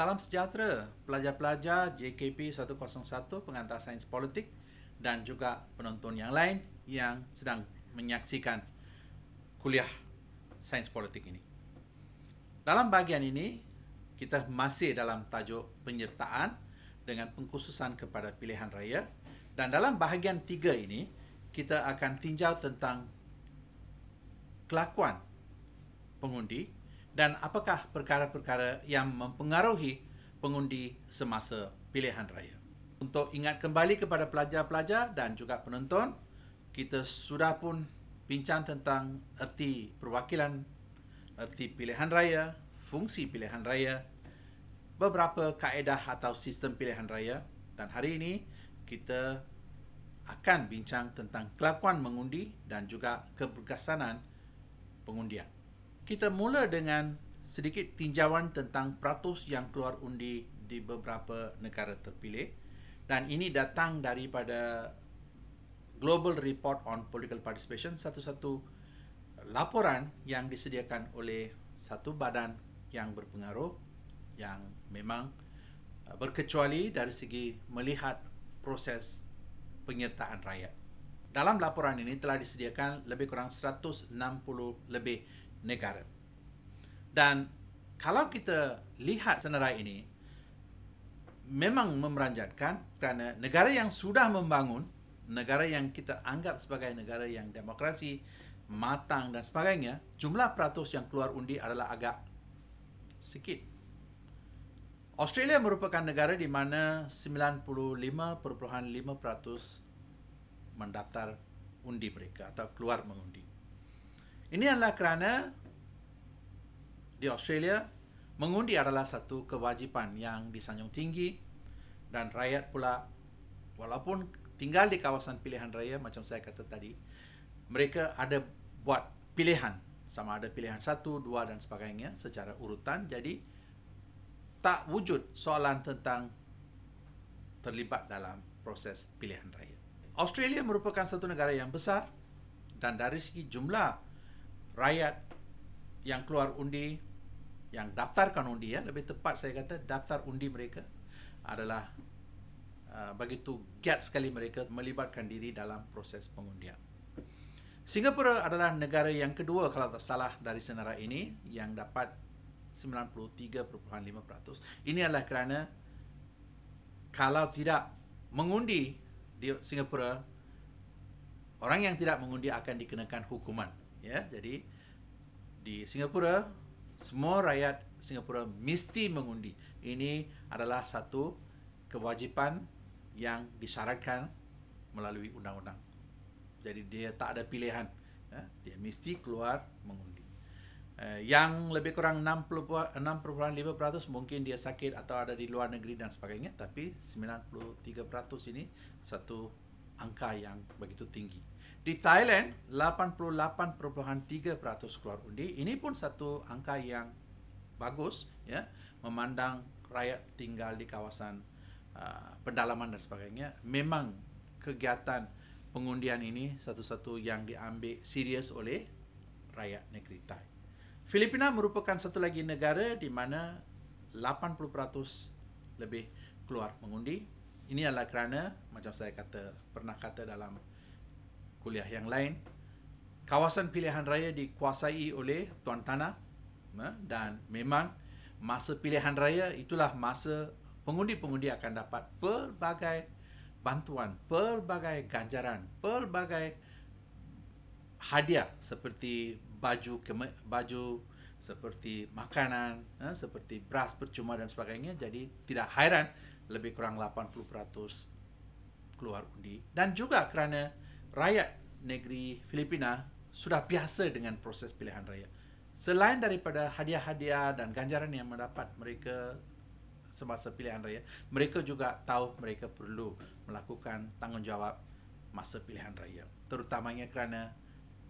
Salam sejahtera pelajar-pelajar JKP 101 Pengantar Sains Politik dan juga penonton yang lain yang sedang menyaksikan kuliah Sains Politik ini. Dalam bahagian ini, kita masih dalam tajuk penyertaan dengan pengkhususan kepada pilihan raya dan dalam bahagian tiga ini, kita akan tinjau tentang kelakuan pengundi dan apakah perkara-perkara yang mempengaruhi pengundi semasa pilihan raya. Untuk ingat kembali kepada pelajar-pelajar dan juga penonton, kita sudah pun bincang tentang erti perwakilan, erti pilihan raya, fungsi pilihan raya, beberapa kaedah atau sistem pilihan raya dan hari ini kita akan bincang tentang kelakuan mengundi dan juga keberkesanan pengundian kita mula dengan sedikit tinjauan tentang peratus yang keluar undi di beberapa negara terpilih dan ini datang daripada Global Report on Political Participation satu-satu laporan yang disediakan oleh satu badan yang berpengaruh yang memang uh, berkecuali dari segi melihat proses penyertaan rakyat. Dalam laporan ini telah disediakan lebih kurang 160 lebih negara. Dan kalau kita lihat senarai ini, memang memeranjatkan kerana negara yang sudah membangun, negara yang kita anggap sebagai negara yang demokrasi, matang dan sebagainya, jumlah peratus yang keluar undi adalah agak sikit. Australia merupakan negara di mana 95.5% mendaftar undi mereka atau keluar mengundi. Ini adalah kerana di Australia, mengundi adalah satu kewajipan yang disanjung tinggi dan rakyat pula walaupun tinggal di kawasan pilihan raya macam saya kata tadi, mereka ada buat pilihan sama ada pilihan satu, dua dan sebagainya secara urutan. Jadi tak wujud soalan tentang terlibat dalam proses pilihan raya. Australia merupakan satu negara yang besar dan dari segi jumlah rakyat yang keluar undi yang daftarkan undi ya lebih tepat saya kata daftar undi mereka adalah uh, begitu giat sekali mereka melibatkan diri dalam proses pengundian. Singapura adalah negara yang kedua kalau tak salah dari senarai ini yang dapat 93.5%. Ini adalah kerana kalau tidak mengundi di Singapura orang yang tidak mengundi akan dikenakan hukuman ya jadi di Singapura semua rakyat Singapura mesti mengundi ini adalah satu kewajipan yang disyaratkan melalui undang-undang jadi dia tak ada pilihan ya dia mesti keluar mengundi eh, yang lebih kurang 65% mungkin dia sakit atau ada di luar negeri dan sebagainya tapi 93% ini satu angka yang begitu tinggi di Thailand, 88.3% keluar undi. Ini pun satu angka yang bagus ya, memandang rakyat tinggal di kawasan uh, pendalaman dan sebagainya. Memang kegiatan pengundian ini satu-satu yang diambil serius oleh rakyat negeri Thai. Filipina merupakan satu lagi negara di mana 80% lebih keluar mengundi. Ini adalah kerana macam saya kata pernah kata dalam kuliah yang lain. Kawasan pilihan raya dikuasai oleh tuan tanah ya, dan memang masa pilihan raya itulah masa pengundi-pengundi akan dapat pelbagai bantuan, pelbagai ganjaran, pelbagai hadiah seperti baju keme- baju seperti makanan, ya, seperti beras percuma dan sebagainya. Jadi tidak hairan lebih kurang 80% keluar undi dan juga kerana rakyat negeri Filipina sudah biasa dengan proses pilihan raya. Selain daripada hadiah-hadiah dan ganjaran yang mendapat mereka semasa pilihan raya, mereka juga tahu mereka perlu melakukan tanggungjawab masa pilihan raya. Terutamanya kerana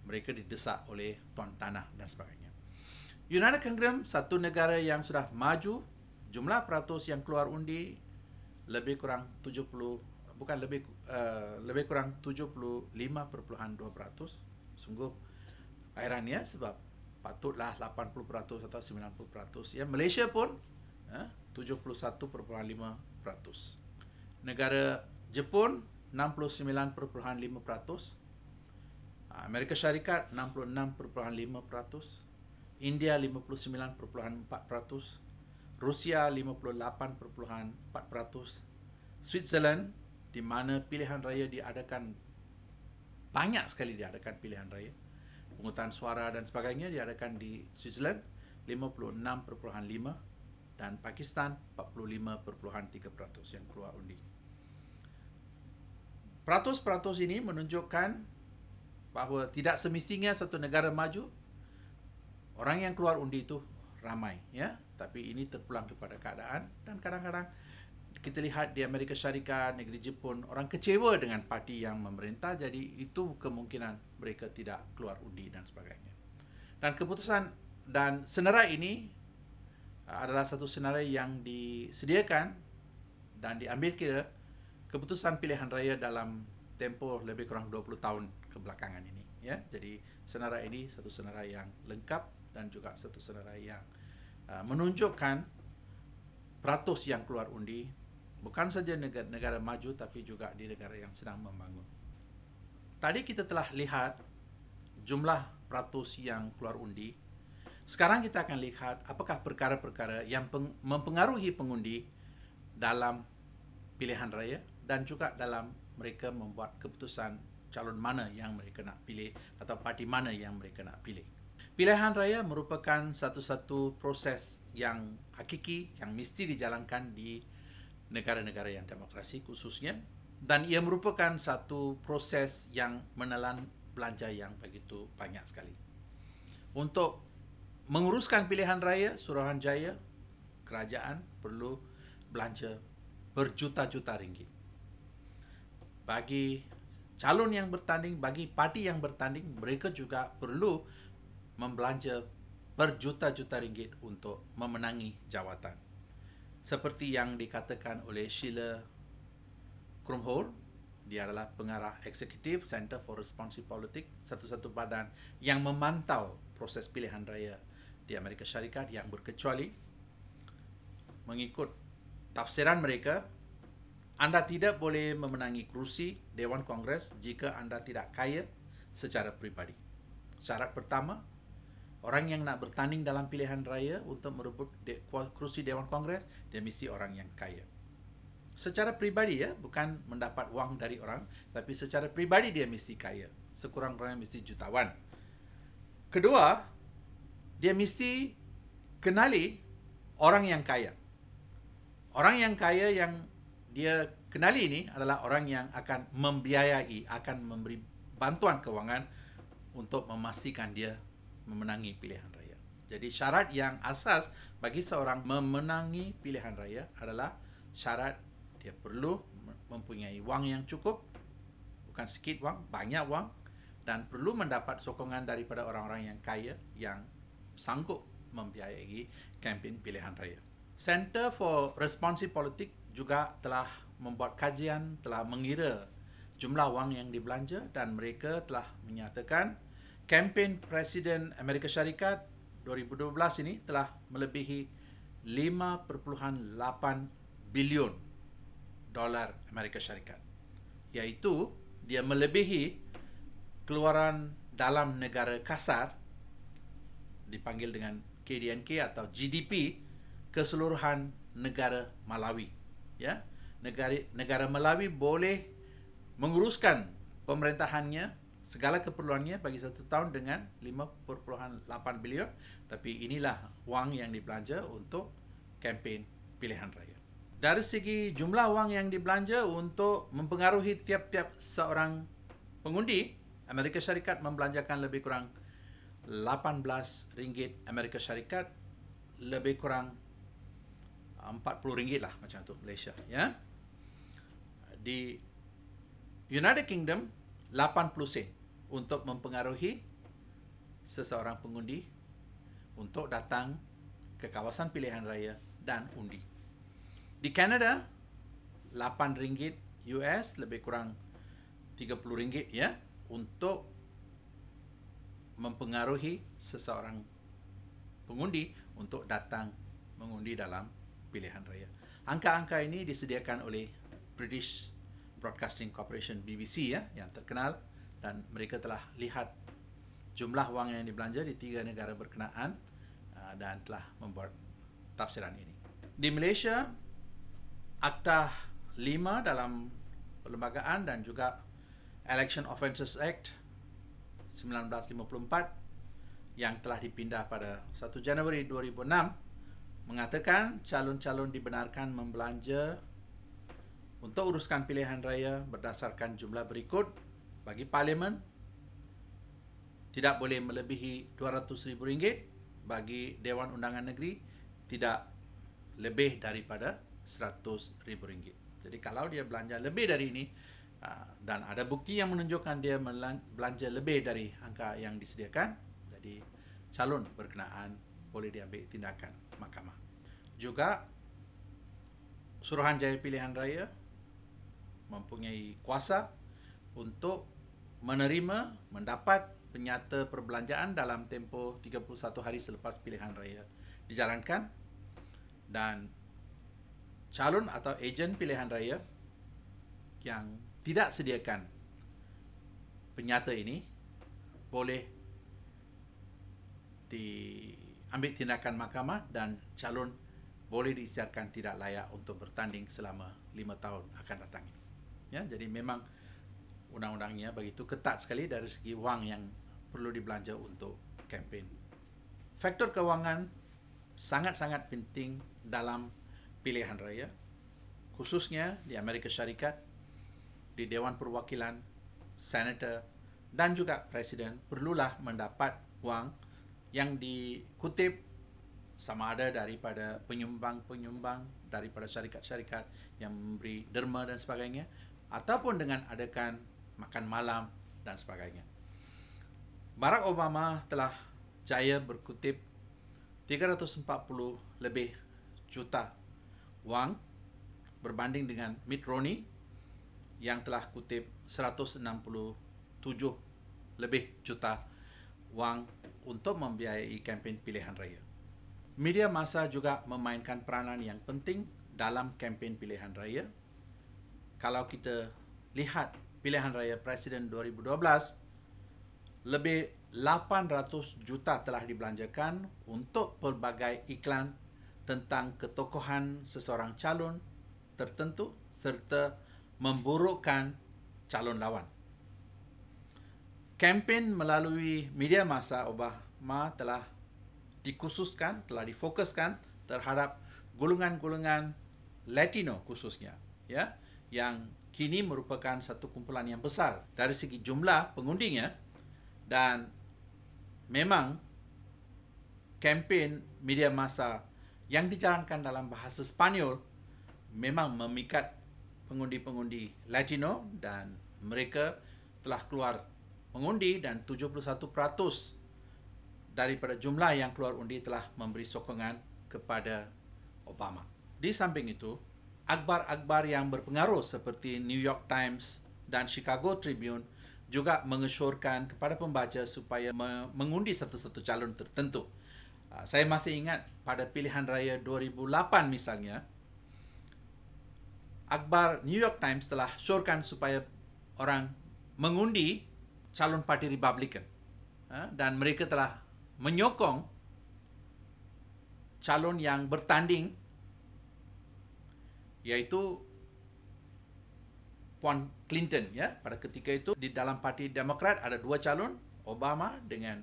mereka didesak oleh tuan tanah dan sebagainya. United Kingdom, satu negara yang sudah maju, jumlah peratus yang keluar undi lebih kurang 70, bukan lebih Eh, lebih kurang 75.2% sungguh airannya sebab patutlah 80% atau 90% ya Malaysia pun ya, eh, 71.5% negara Jepun 69.5% ah, Amerika Syarikat 66.5% India 59.4% Rusia 58.4% Switzerland di mana pilihan raya diadakan banyak sekali diadakan pilihan raya pungutan suara dan sebagainya diadakan di Switzerland 56.5 dan Pakistan 45.3% yang keluar undi peratus-peratus ini menunjukkan bahawa tidak semestinya satu negara maju orang yang keluar undi itu ramai ya tapi ini terpulang kepada keadaan dan kadang-kadang kita lihat di Amerika Syarikat, negeri Jepun, orang kecewa dengan parti yang memerintah jadi itu kemungkinan mereka tidak keluar undi dan sebagainya. Dan keputusan dan senarai ini uh, adalah satu senarai yang disediakan dan diambil kira keputusan pilihan raya dalam tempoh lebih kurang 20 tahun kebelakangan ini. Ya, jadi senarai ini satu senarai yang lengkap dan juga satu senarai yang uh, menunjukkan peratus yang keluar undi bukan saja negara, negara maju tapi juga di negara yang sedang membangun. Tadi kita telah lihat jumlah peratus yang keluar undi. Sekarang kita akan lihat apakah perkara-perkara yang peng- mempengaruhi pengundi dalam pilihan raya dan juga dalam mereka membuat keputusan calon mana yang mereka nak pilih atau parti mana yang mereka nak pilih. Pilihan raya merupakan satu-satu proses yang hakiki yang mesti dijalankan di negara-negara yang demokrasi khususnya dan ia merupakan satu proses yang menelan belanja yang begitu banyak sekali. Untuk menguruskan pilihan raya Suruhanjaya, kerajaan perlu belanja berjuta-juta ringgit. Bagi calon yang bertanding, bagi parti yang bertanding, mereka juga perlu membelanja berjuta-juta ringgit untuk memenangi jawatan seperti yang dikatakan oleh Sheila Krumhor, dia adalah pengarah eksekutif Center for Responsive Politics, satu-satu badan yang memantau proses pilihan raya di Amerika Syarikat yang berkecuali mengikut tafsiran mereka anda tidak boleh memenangi kerusi Dewan Kongres jika anda tidak kaya secara peribadi. Syarat pertama, Orang yang nak bertanding dalam pilihan raya untuk merebut de- kursi Dewan Kongres, dia mesti orang yang kaya. Secara pribadi ya, bukan mendapat wang dari orang, tapi secara pribadi dia mesti kaya. Sekurang-kurangnya mesti jutawan. Kedua, dia mesti kenali orang yang kaya. Orang yang kaya yang dia kenali ini adalah orang yang akan membiayai, akan memberi bantuan kewangan untuk memastikan dia memenangi pilihan raya. Jadi syarat yang asas bagi seorang memenangi pilihan raya adalah syarat dia perlu mempunyai wang yang cukup, bukan sikit wang, banyak wang dan perlu mendapat sokongan daripada orang-orang yang kaya yang sanggup membiayai kempen pilihan raya. Center for Responsive Politics juga telah membuat kajian, telah mengira jumlah wang yang dibelanja dan mereka telah menyatakan kempen Presiden Amerika Syarikat 2012 ini telah melebihi 5.8 bilion dolar Amerika Syarikat. Iaitu dia melebihi keluaran dalam negara kasar dipanggil dengan KDNK atau GDP keseluruhan negara Malawi. Ya, negara negara Malawi boleh menguruskan pemerintahannya segala keperluannya bagi satu tahun dengan 5.8 bilion tapi inilah wang yang dibelanja untuk kempen pilihan raya. Dari segi jumlah wang yang dibelanja untuk mempengaruhi tiap-tiap seorang pengundi, Amerika Syarikat membelanjakan lebih kurang 18 ringgit Amerika Syarikat lebih kurang 40 ringgit lah macam tu Malaysia ya. Di United Kingdom 80 sen untuk mempengaruhi seseorang pengundi untuk datang ke kawasan pilihan raya dan undi. Di Kanada, RM8 US lebih kurang RM30 ya untuk mempengaruhi seseorang pengundi untuk datang mengundi dalam pilihan raya. Angka-angka ini disediakan oleh British Broadcasting Corporation BBC ya yang terkenal dan mereka telah lihat jumlah wang yang dibelanja di tiga negara berkenaan uh, dan telah membuat tafsiran ini. Di Malaysia, Akta 5 dalam perlembagaan dan juga Election Offences Act 1954 yang telah dipindah pada 1 Januari 2006 mengatakan calon-calon dibenarkan membelanja untuk uruskan pilihan raya berdasarkan jumlah berikut bagi parlimen tidak boleh melebihi RM200,000 bagi Dewan Undangan Negeri tidak lebih daripada RM100,000 jadi kalau dia belanja lebih dari ini ah, dan ada bukti yang menunjukkan dia belanja lebih dari angka yang disediakan jadi calon berkenaan boleh diambil tindakan mahkamah juga Suruhanjaya Pilihan Raya mempunyai kuasa untuk menerima mendapat penyata perbelanjaan dalam tempoh 31 hari selepas pilihan raya dijalankan dan calon atau ejen pilihan raya yang tidak sediakan penyata ini boleh diambil tindakan mahkamah dan calon boleh diisytiharkan tidak layak untuk bertanding selama 5 tahun akan datang Ya, jadi memang undang-undangnya begitu ketat sekali dari segi wang yang perlu dibelanja untuk kempen. Faktor kewangan sangat-sangat penting dalam pilihan raya, khususnya di Amerika Syarikat, di Dewan Perwakilan, Senator dan juga Presiden perlulah mendapat wang yang dikutip sama ada daripada penyumbang-penyumbang daripada syarikat-syarikat yang memberi derma dan sebagainya ataupun dengan adakan makan malam dan sebagainya. Barack Obama telah jaya berkutip 340 lebih juta wang berbanding dengan Mitt Romney yang telah kutip 167 lebih juta wang untuk membiayai kempen pilihan raya. Media masa juga memainkan peranan yang penting dalam kempen pilihan raya. Kalau kita lihat pilihan raya presiden 2012, lebih 800 juta telah dibelanjakan untuk pelbagai iklan tentang ketokohan seseorang calon tertentu serta memburukkan calon lawan. Kempen melalui media masa Obama telah dikhususkan, telah difokuskan terhadap golongan-golongan Latino khususnya ya yang kini merupakan satu kumpulan yang besar dari segi jumlah pengundinya dan memang kempen media masa yang dijalankan dalam bahasa Spanyol memang memikat pengundi-pengundi Latino dan mereka telah keluar mengundi dan 71% daripada jumlah yang keluar undi telah memberi sokongan kepada Obama. Di samping itu, akhbar-akhbar yang berpengaruh seperti New York Times dan Chicago Tribune juga mengesyorkan kepada pembaca supaya mengundi satu-satu calon tertentu. Ah, saya masih ingat pada pilihan raya 2008 misalnya, akhbar New York Times telah syorkan supaya orang mengundi calon parti Republican. Ah, dan mereka telah menyokong calon yang bertanding iaitu Puan Clinton ya pada ketika itu di dalam parti Demokrat ada dua calon Obama dengan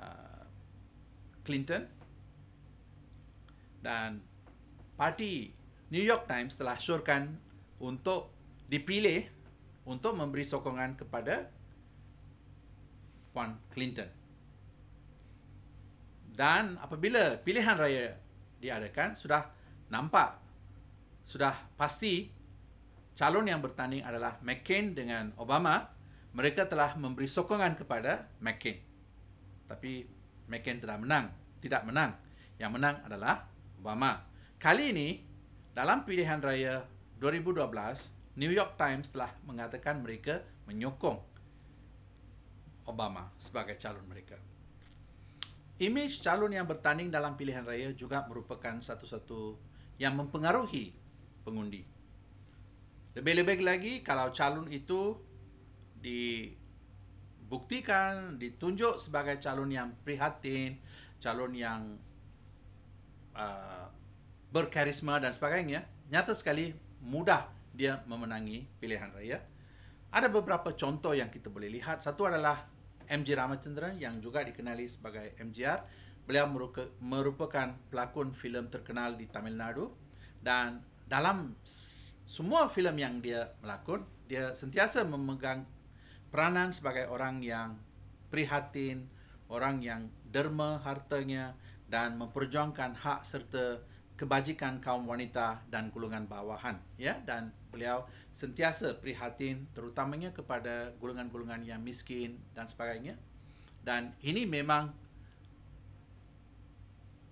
uh, Clinton dan parti New York Times telah syorkan untuk dipilih untuk memberi sokongan kepada Puan Clinton. Dan apabila pilihan raya diadakan sudah nampak sudah pasti calon yang bertanding adalah McCain dengan Obama. Mereka telah memberi sokongan kepada McCain. Tapi McCain tidak menang. Tidak menang. Yang menang adalah Obama. Kali ini, dalam pilihan raya 2012, New York Times telah mengatakan mereka menyokong Obama sebagai calon mereka. Image calon yang bertanding dalam pilihan raya juga merupakan satu-satu yang mempengaruhi pengundi. Lebih-lebih lagi kalau calon itu dibuktikan, ditunjuk sebagai calon yang prihatin, calon yang uh, berkarisma dan sebagainya, nyata sekali mudah dia memenangi pilihan raya. Ada beberapa contoh yang kita boleh lihat. Satu adalah MG Ramachandra yang juga dikenali sebagai MGR. Beliau merupakan pelakon filem terkenal di Tamil Nadu dan dalam semua filem yang dia melakon, dia sentiasa memegang peranan sebagai orang yang prihatin, orang yang derma hartanya dan memperjuangkan hak serta kebajikan kaum wanita dan golongan bawahan, ya. Dan beliau sentiasa prihatin terutamanya kepada golongan-golongan yang miskin dan sebagainya. Dan ini memang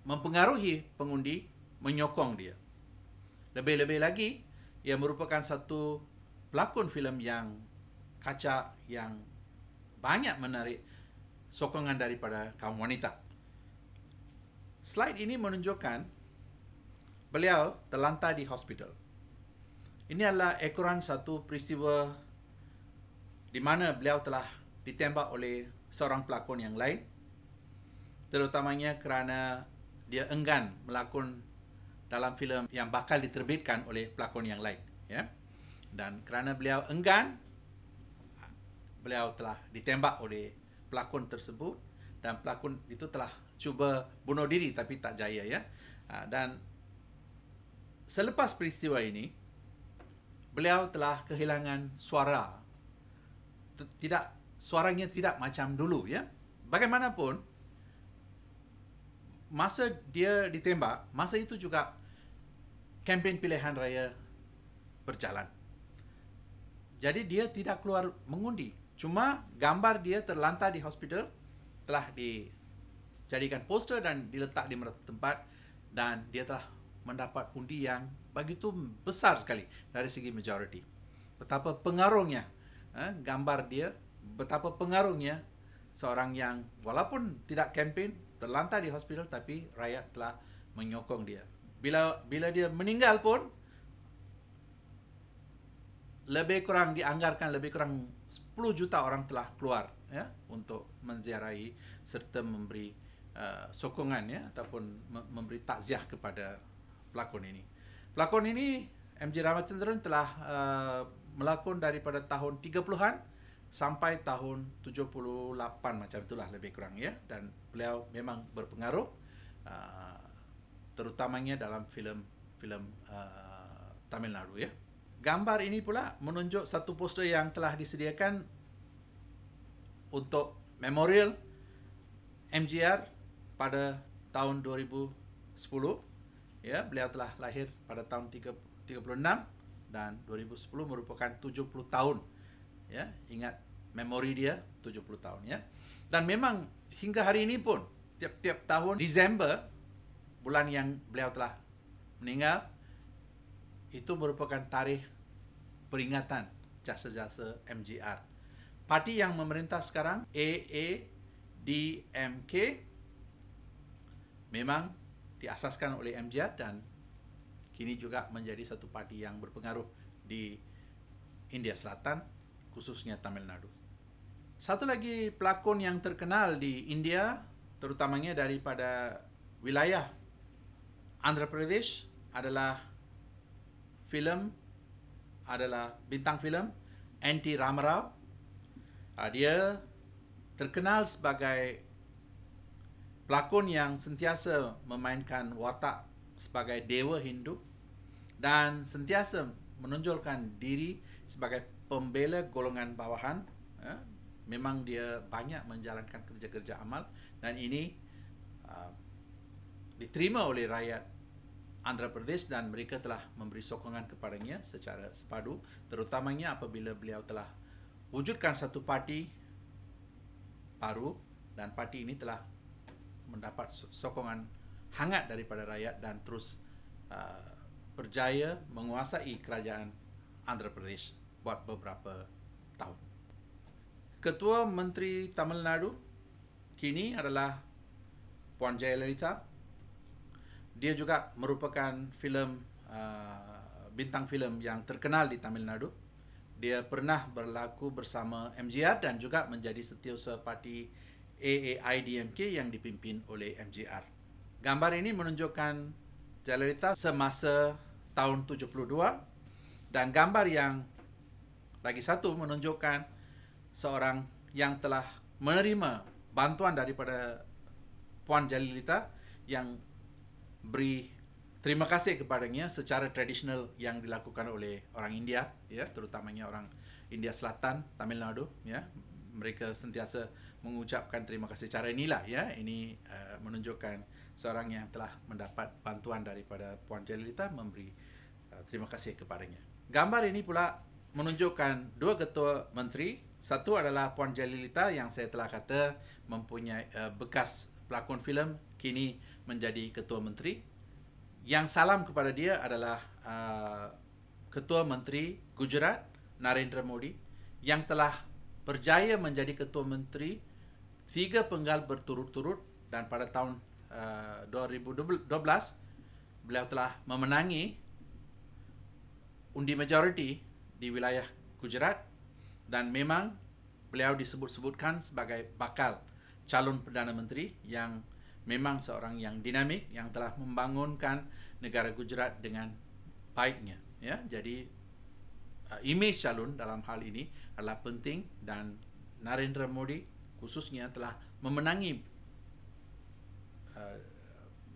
mempengaruhi pengundi menyokong dia. Lebih-lebih lagi, ia merupakan satu pelakon filem yang kaca yang banyak menarik sokongan daripada kaum wanita. Slide ini menunjukkan beliau terlantar di hospital. Ini adalah ekoran satu peristiwa di mana beliau telah ditembak oleh seorang pelakon yang lain. Terutamanya kerana dia enggan melakon dalam filem yang bakal diterbitkan oleh pelakon yang lain ya dan kerana beliau enggan beliau telah ditembak oleh pelakon tersebut dan pelakon itu telah cuba bunuh diri tapi tak jaya ya ha, dan selepas peristiwa ini beliau telah kehilangan suara tidak suaranya tidak macam dulu ya bagaimanapun masa dia ditembak masa itu juga kempen pilihan raya berjalan. Jadi dia tidak keluar mengundi. Cuma gambar dia terlantar di hospital telah dijadikan poster dan diletak di merata tempat dan dia telah mendapat undi yang begitu besar sekali dari segi majoriti. Betapa pengaruhnya eh, gambar dia, betapa pengaruhnya seorang yang walaupun tidak kempen terlantar di hospital tapi rakyat telah menyokong dia bila bila dia meninggal pun lebih kurang dianggarkan lebih kurang 10 juta orang telah keluar ya untuk menziarahi serta memberi uh, sokongan ya ataupun memberi takziah kepada pelakon ini. Pelakon ini MJ Ramachandran telah uh, melakon daripada tahun 30-an sampai tahun 78 macam itulah lebih kurang ya dan beliau memang berpengaruh uh, terutamanya dalam filem-filem uh, Tamil Nadu ya. Gambar ini pula menunjuk satu poster yang telah disediakan untuk memorial MGR pada tahun 2010. Ya, beliau telah lahir pada tahun 36 dan 2010 merupakan 70 tahun. Ya, ingat memori dia 70 tahun ya. Dan memang hingga hari ini pun tiap-tiap tahun Disember bulan yang beliau telah meninggal itu merupakan tarikh peringatan jasa-jasa MGR. Parti yang memerintah sekarang AADMK memang diasaskan oleh MGR dan kini juga menjadi satu parti yang berpengaruh di India Selatan khususnya Tamil Nadu. Satu lagi pelakon yang terkenal di India terutamanya daripada wilayah Andhra Pradesh adalah filem adalah bintang filem NT Ramarao. Ah, dia terkenal sebagai pelakon yang sentiasa memainkan watak sebagai dewa Hindu dan sentiasa menonjolkan diri sebagai pembela golongan bawahan. Ah, memang dia banyak menjalankan kerja-kerja amal dan ini ah, diterima oleh rakyat Andhra Pradesh dan mereka telah memberi sokongan kepadanya secara sepadu terutamanya apabila beliau telah wujudkan satu parti baru dan parti ini telah mendapat sokongan hangat daripada rakyat dan terus uh, berjaya menguasai kerajaan Andhra Pradesh buat beberapa tahun. Ketua Menteri Tamil Nadu kini adalah Puan Jayalalitha dia juga merupakan filem uh, bintang filem yang terkenal di Tamil Nadu. Dia pernah berlaku bersama MGR dan juga menjadi setiausaha parti AAIDMK yang dipimpin oleh MGR. Gambar ini menunjukkan Jalalita semasa tahun 72 dan gambar yang lagi satu menunjukkan seorang yang telah menerima bantuan daripada Puan Jalilita yang beri terima kasih kepadanya secara tradisional yang dilakukan oleh orang India ya terutamanya orang India Selatan Tamil Nadu ya mereka sentiasa mengucapkan terima kasih cara inilah ya ini uh, menunjukkan seorang yang telah mendapat bantuan daripada Puan Jelita memberi uh, terima kasih kepadanya gambar ini pula menunjukkan dua ketua menteri satu adalah Puan Jelilita yang saya telah kata mempunyai uh, bekas pelakon filem kini menjadi ketua menteri. Yang salam kepada dia adalah uh, ketua menteri Gujarat Narendra Modi yang telah berjaya menjadi ketua menteri tiga penggal berturut-turut dan pada tahun uh, 2012 beliau telah memenangi undi majoriti di wilayah Gujarat dan memang beliau disebut-sebutkan sebagai bakal calon perdana menteri yang memang seorang yang dinamik yang telah membangunkan negara Gujarat dengan baiknya ya jadi uh, image calon dalam hal ini adalah penting dan Narendra Modi khususnya telah memenangi uh,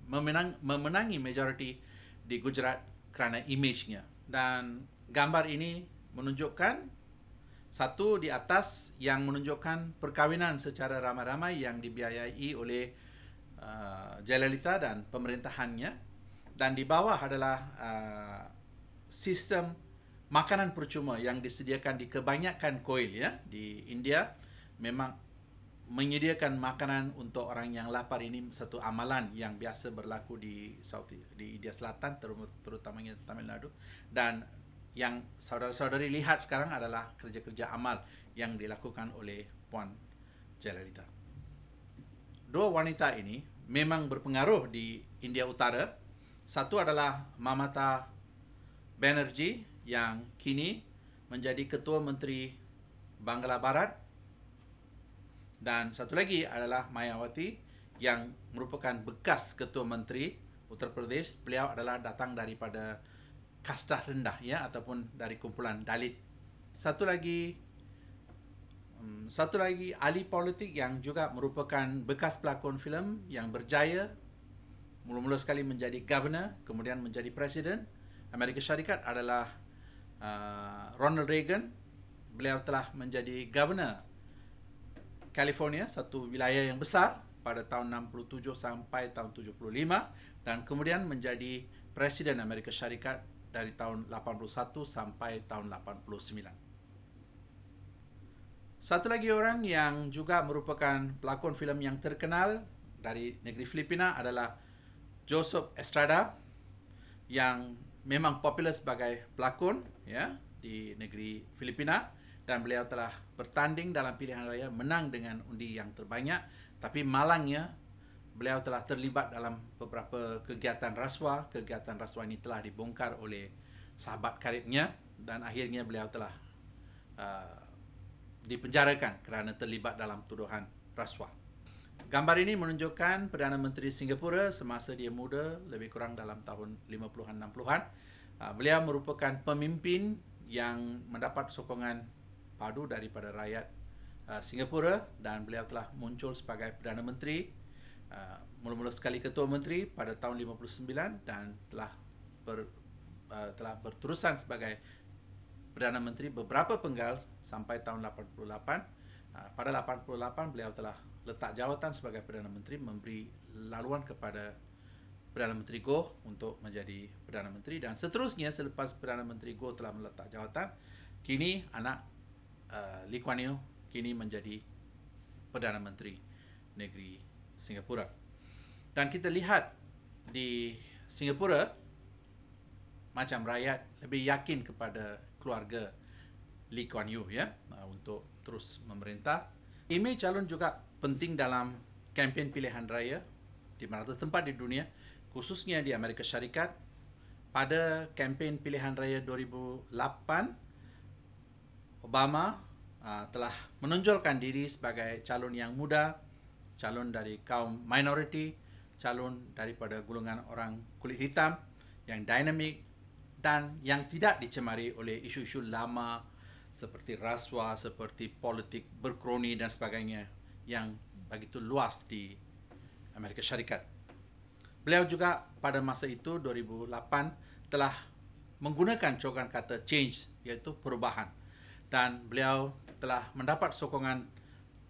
memenang, memenangi majoriti di Gujarat kerana imejnya dan gambar ini menunjukkan satu di atas yang menunjukkan perkahwinan secara ramai-ramai yang dibiayai oleh Uh, Jalalita dan pemerintahannya dan di bawah adalah uh, sistem makanan percuma yang disediakan di kebanyakan koil ya di India memang menyediakan makanan untuk orang yang lapar ini satu amalan yang biasa berlaku di South di India Selatan terutamanya Tamil Nadu dan yang saudara-saudari lihat sekarang adalah kerja-kerja amal yang dilakukan oleh Puan Jalalita. Dua wanita ini memang berpengaruh di India Utara. Satu adalah Mamata Banerjee yang kini menjadi Ketua Menteri Bangla Barat dan satu lagi adalah Mayawati yang merupakan bekas Ketua Menteri Uttar Pradesh. Beliau adalah datang daripada kasta rendah ya ataupun dari kumpulan Dalit. Satu lagi Um, satu lagi ahli politik yang juga merupakan bekas pelakon filem yang berjaya mula-mula sekali menjadi governor kemudian menjadi presiden Amerika Syarikat adalah uh, Ronald Reagan. Beliau telah menjadi governor California, satu wilayah yang besar pada tahun 67 sampai tahun 75 dan kemudian menjadi presiden Amerika Syarikat dari tahun 81 sampai tahun 89. Satu lagi orang yang juga merupakan pelakon filem yang terkenal dari negeri Filipina adalah Joseph Estrada yang memang popular sebagai pelakon ya di negeri Filipina dan beliau telah bertanding dalam pilihan raya menang dengan undi yang terbanyak tapi malangnya beliau telah terlibat dalam beberapa kegiatan rasuah kegiatan rasuah ini telah dibongkar oleh sahabat karibnya dan akhirnya beliau telah uh, dipenjarakan kerana terlibat dalam tuduhan rasuah. Gambar ini menunjukkan Perdana Menteri Singapura semasa dia muda, lebih kurang dalam tahun 50-an, 60-an. Ah, beliau merupakan pemimpin yang mendapat sokongan padu daripada rakyat ah, Singapura dan beliau telah muncul sebagai Perdana Menteri, ah, mula-mula sekali Ketua Menteri pada tahun 59 dan telah ber, telah berterusan sebagai Perdana Menteri beberapa penggal sampai tahun 88. Ah, pada 88 beliau telah letak jawatan sebagai Perdana Menteri memberi laluan kepada Perdana Menteri Goh untuk menjadi Perdana Menteri dan seterusnya selepas Perdana Menteri Goh telah meletak jawatan kini anak ah, Lee Kuan Yew kini menjadi Perdana Menteri negeri Singapura. Dan kita lihat di Singapura macam rakyat lebih yakin kepada keluarga Lee Kuan Yew ya uh, untuk terus memerintah. Imej calon juga penting dalam kempen pilihan raya di mana tempat di dunia khususnya di Amerika Syarikat pada kempen pilihan raya 2008 Obama uh, telah menonjolkan diri sebagai calon yang muda, calon dari kaum minority, calon daripada golongan orang kulit hitam yang dinamik, berkaitan yang tidak dicemari oleh isu-isu lama seperti rasuah, seperti politik berkroni dan sebagainya yang begitu luas di Amerika Syarikat. Beliau juga pada masa itu 2008 telah menggunakan cogan kata change iaitu perubahan dan beliau telah mendapat sokongan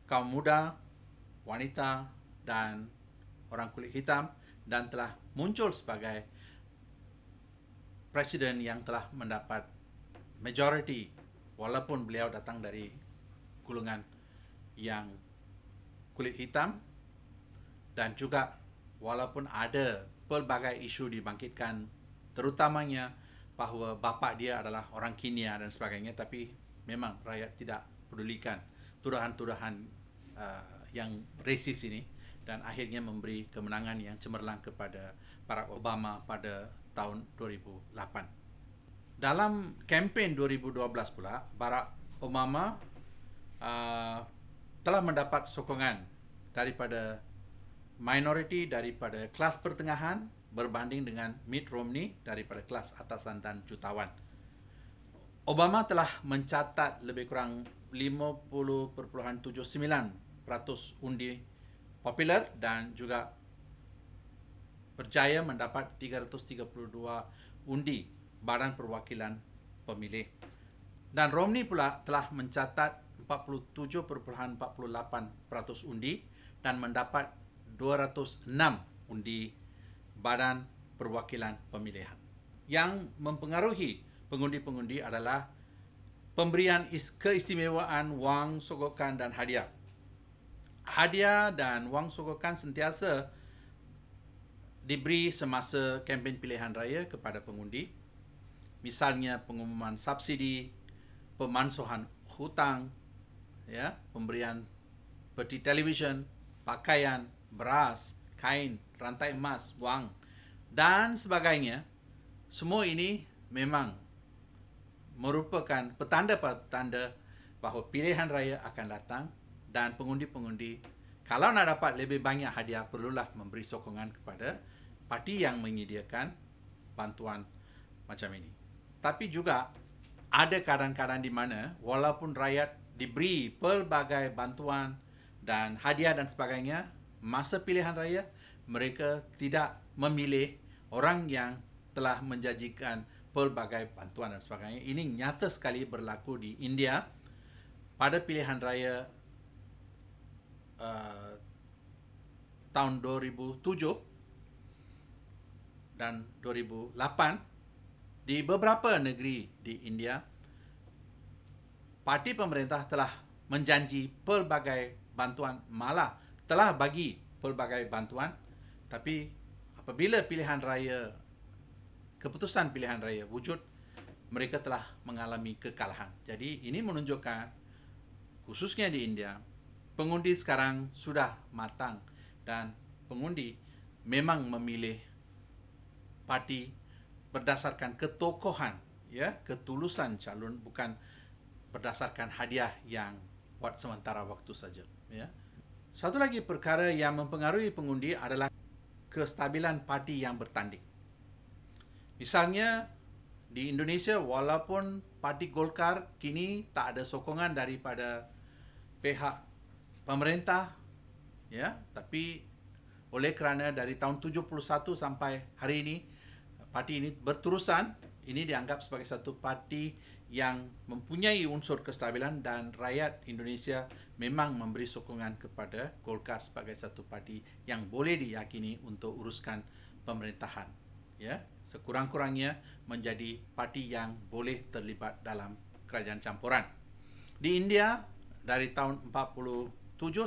kaum muda, wanita dan orang kulit hitam dan telah muncul sebagai presiden yang telah mendapat majority walaupun beliau datang dari golongan yang kulit hitam dan juga walaupun ada pelbagai isu dibangkitkan terutamanya bahawa bapa dia adalah orang Kenya dan sebagainya tapi memang rakyat tidak pedulikan tuduhan-tuduhan uh, yang resis ini dan akhirnya memberi kemenangan yang cemerlang kepada Barack Obama pada tahun 2008. Dalam kempen 2012 pula, Barack Obama uh, telah mendapat sokongan daripada minoriti daripada kelas pertengahan berbanding dengan Mitt Romney daripada kelas atasan dan jutawan. Obama telah mencatat lebih kurang 50.79% undi popular dan juga berjaya mendapat 332 undi Badan Perwakilan Pemilih. Dan Romney pula telah mencatat 47.48% undi dan mendapat 206 undi Badan Perwakilan Pemilihan. Yang mempengaruhi pengundi-pengundi adalah pemberian keistimewaan wang sogokan dan hadiah. Hadiah dan wang sogokan sentiasa diberi semasa kempen pilihan raya kepada pengundi, misalnya pengumuman subsidi, pemansuhan hutang, ya, pemberian peti televisyen, pakaian, beras, kain, rantai emas, wang dan sebagainya. Semua ini memang merupakan petanda-petanda bahawa pilihan raya akan datang dan pengundi-pengundi kalau nak dapat lebih banyak hadiah perlulah memberi sokongan kepada parti yang menyediakan bantuan macam ini. Tapi juga ada kadang-kadang di mana walaupun rakyat diberi pelbagai bantuan dan hadiah dan sebagainya, masa pilihan raya mereka tidak memilih orang yang telah menjanjikan pelbagai bantuan dan sebagainya. Ini nyata sekali berlaku di India pada pilihan raya uh, tahun 2007 dan 2008 di beberapa negeri di India parti pemerintah telah menjanji pelbagai bantuan malah telah bagi pelbagai bantuan tapi apabila pilihan raya keputusan pilihan raya wujud mereka telah mengalami kekalahan jadi ini menunjukkan khususnya di India pengundi sekarang sudah matang dan pengundi memang memilih parti berdasarkan ketokohan ya ketulusan calon bukan berdasarkan hadiah yang buat sementara waktu saja ya satu lagi perkara yang mempengaruhi pengundi adalah kestabilan parti yang bertanding misalnya di Indonesia walaupun parti Golkar kini tak ada sokongan daripada pihak pemerintah ya tapi oleh kerana dari tahun 71 sampai hari ini parti ini berterusan ini dianggap sebagai satu parti yang mempunyai unsur kestabilan dan rakyat Indonesia memang memberi sokongan kepada Golkar sebagai satu parti yang boleh diyakini untuk uruskan pemerintahan ya sekurang-kurangnya menjadi parti yang boleh terlibat dalam kerajaan campuran di India dari tahun 47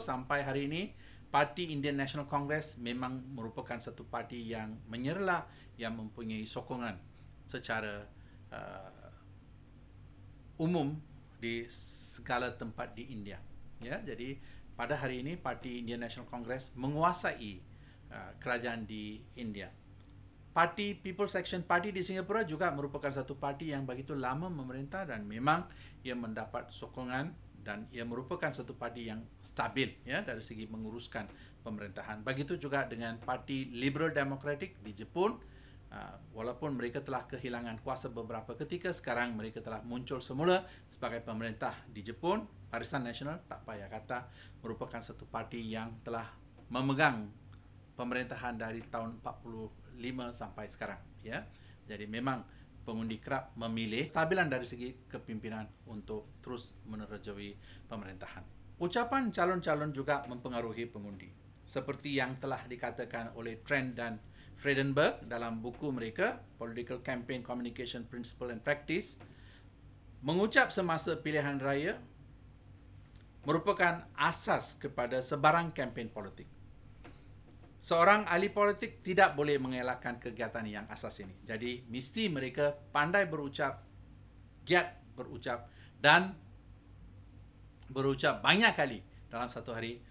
sampai hari ini parti Indian National Congress memang merupakan satu parti yang menyerlah yang mempunyai sokongan secara uh, umum di segala tempat di India. Ya, jadi pada hari ini Parti India National Congress menguasai uh, kerajaan di India. Parti People's Action Party di Singapura juga merupakan satu parti yang begitu lama memerintah dan memang ia mendapat sokongan dan ia merupakan satu parti yang stabil ya dari segi menguruskan pemerintahan. Begitu juga dengan Parti Liberal Democratic di Jepun Ah, walaupun mereka telah kehilangan kuasa beberapa ketika sekarang mereka telah muncul semula sebagai pemerintah di Jepun Barisan Nasional tak payah kata merupakan satu parti yang telah memegang pemerintahan dari tahun 45 sampai sekarang ya jadi memang pengundi kerap memilih stabilan dari segi kepimpinan untuk terus menerjawi pemerintahan ucapan calon-calon juga mempengaruhi pengundi seperti yang telah dikatakan oleh trend dan Friedenberg dalam buku mereka Political Campaign Communication Principle and Practice mengucap semasa pilihan raya merupakan asas kepada sebarang kempen politik. Seorang ahli politik tidak boleh mengelakkan kegiatan yang asas ini. Jadi mesti mereka pandai berucap, giat berucap dan berucap banyak kali dalam satu hari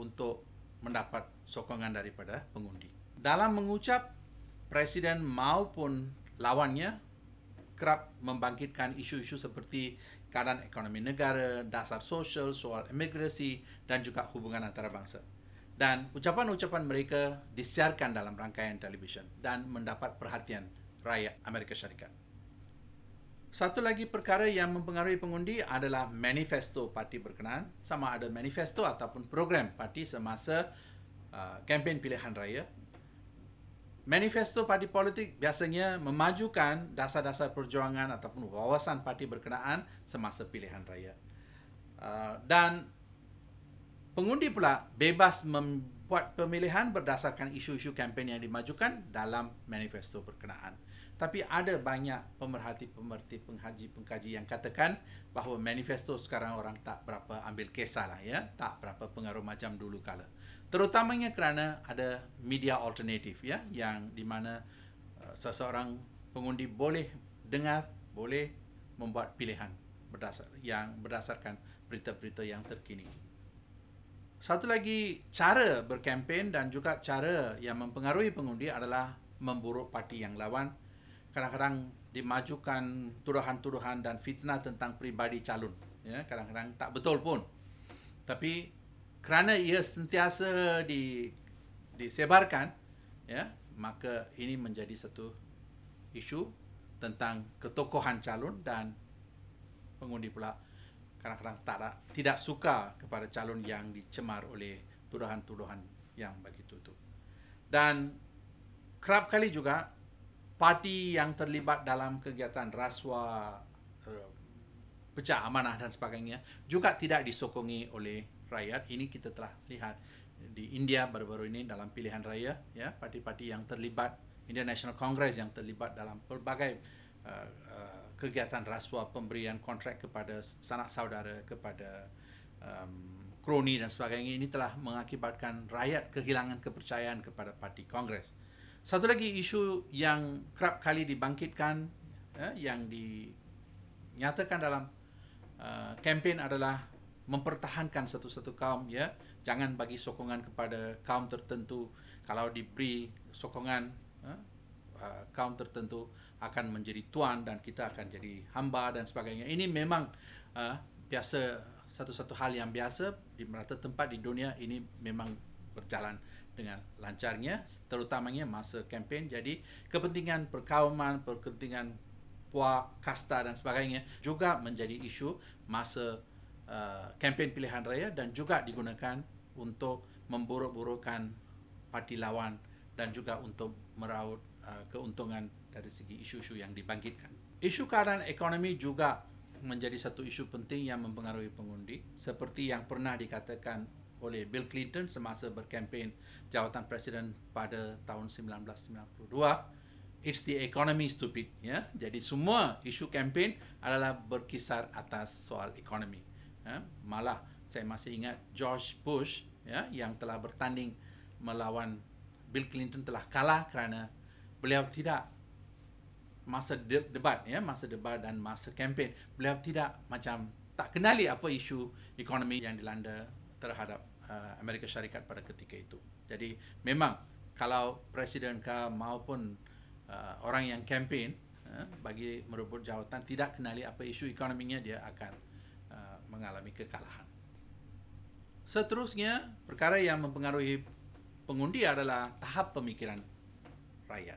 untuk mendapat sokongan daripada pengundi dalam mengucap presiden maupun lawannya kerap membangkitkan isu-isu seperti keadaan ekonomi negara, dasar sosial, soal imigrasi dan juga hubungan antarabangsa. Dan ucapan-ucapan mereka disiarkan dalam rangkaian televisyen dan mendapat perhatian rakyat Amerika Syarikat. Satu lagi perkara yang mempengaruhi pengundi adalah manifesto parti berkenaan sama ada manifesto ataupun program parti semasa uh, kempen pilihan raya Manifesto parti politik biasanya memajukan dasar-dasar perjuangan ataupun wawasan parti berkenaan semasa pilihan raya. Ah, dan pengundi pula bebas membuat pemilihan berdasarkan isu-isu kempen yang dimajukan dalam manifesto berkenaan. Tapi ada banyak pemerhati-pemerhati penghaji-pengkaji yang katakan bahawa manifesto sekarang orang tak berapa ambil lah ya, tak berapa pengaruh macam dulu kala terutamanya kerana ada media alternatif ya yang di mana uh, seseorang pengundi boleh dengar boleh membuat pilihan berdasar yang berdasarkan berita-berita yang terkini satu lagi cara berkempen dan juga cara yang mempengaruhi pengundi adalah memburuk parti yang lawan kadang-kadang dimajukan tuduhan-tuduhan dan fitnah tentang peribadi calon ya kadang-kadang tak betul pun tapi kerana ia sentiasa di disebarkan ya maka ini menjadi satu isu tentang ketokohan calon dan pengundi pula kadang-kadang tak ada, tidak suka kepada calon yang dicemar oleh tuduhan-tuduhan yang begitu tu dan kerap kali juga parti yang terlibat dalam kegiatan rasuah eh, pecah amanah dan sebagainya juga tidak disokongi oleh rakyat ini kita telah lihat di India baru-baru ini dalam pilihan raya ya parti-parti yang terlibat India National Congress yang terlibat dalam pelbagai uh, uh, kegiatan rasuah pemberian kontrak kepada sanak saudara kepada um, kroni dan sebagainya ini telah mengakibatkan rakyat kehilangan kepercayaan kepada parti Kongres. Satu lagi isu yang kerap kali dibangkitkan eh, yang dinyatakan dalam uh, kempen adalah mempertahankan satu-satu kaum ya jangan bagi sokongan kepada kaum tertentu kalau diberi sokongan ya, kaum tertentu akan menjadi tuan dan kita akan jadi hamba dan sebagainya ini memang uh, biasa satu-satu hal yang biasa di merata tempat di dunia ini memang berjalan dengan lancarnya terutamanya masa kempen jadi kepentingan perkawaman kepentingan puak, kasta dan sebagainya juga menjadi isu masa uh, kempen pilihan raya dan juga digunakan untuk memburuk-burukkan parti lawan dan juga untuk meraut uh, keuntungan dari segi isu-isu yang dibangkitkan. Isu keadaan ekonomi juga menjadi satu isu penting yang mempengaruhi pengundi seperti yang pernah dikatakan oleh Bill Clinton semasa berkempen jawatan presiden pada tahun 1992 it's the economy stupid ya yeah? jadi semua isu kempen adalah berkisar atas soal ekonomi ya. malah saya masih ingat George Bush ya yang telah bertanding melawan Bill Clinton telah kalah kerana beliau tidak masa debat ya masa debat dan masa kempen beliau tidak macam tak kenali apa isu ekonomi yang dilanda terhadap uh, Amerika Syarikat pada ketika itu jadi memang kalau presiden ke maupun uh, orang yang kempen uh, ha, bagi merebut jawatan tidak kenali apa isu ekonominya dia akan mengalami kekalahan. Seterusnya, perkara yang mempengaruhi pengundi adalah tahap pemikiran rakyat.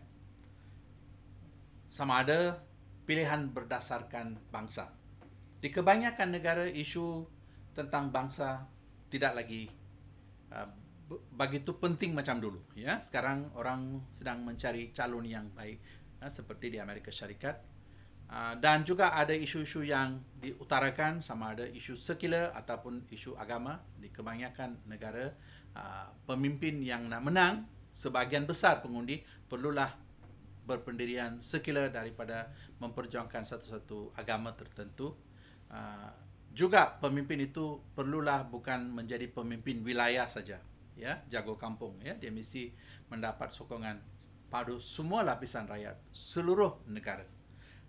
Sama ada pilihan berdasarkan bangsa. Di kebanyakan negara, isu tentang bangsa tidak lagi uh, begitu penting macam dulu. Ya, sekarang orang sedang mencari calon yang baik, uh, seperti di Amerika Syarikat, Ah, dan juga ada isu-isu yang diutarakan sama ada isu sekular ataupun isu agama di kebanyakan negara uh, pemimpin yang nak menang sebahagian besar pengundi perlulah berpendirian sekular daripada memperjuangkan satu-satu agama tertentu uh, juga pemimpin itu perlulah bukan menjadi pemimpin wilayah saja ya jago kampung ya dia mesti mendapat sokongan pada semua lapisan rakyat seluruh negara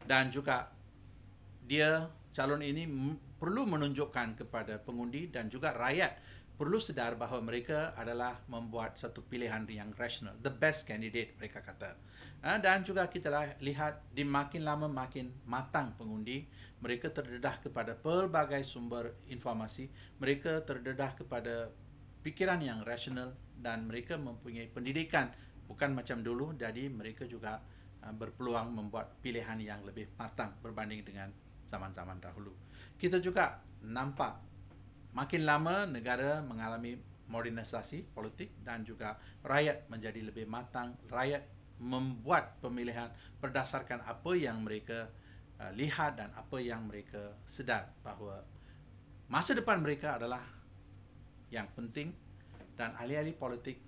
dan juga dia calon ini perlu menunjukkan kepada pengundi dan juga rakyat perlu sedar bahawa mereka adalah membuat satu pilihan yang rasional the best candidate mereka kata ha, dan juga kita lah lihat di makin lama makin matang pengundi mereka terdedah kepada pelbagai sumber informasi mereka terdedah kepada pikiran yang rasional dan mereka mempunyai pendidikan bukan macam dulu jadi mereka juga Ah, berpeluang membuat pilihan yang lebih matang berbanding dengan zaman-zaman dahulu. Kita juga nampak makin lama negara mengalami modernisasi politik dan juga rakyat menjadi lebih matang, rakyat membuat pemilihan berdasarkan apa yang mereka ah, lihat dan apa yang mereka sedar bahawa masa depan mereka adalah yang penting dan ahli-ahli politik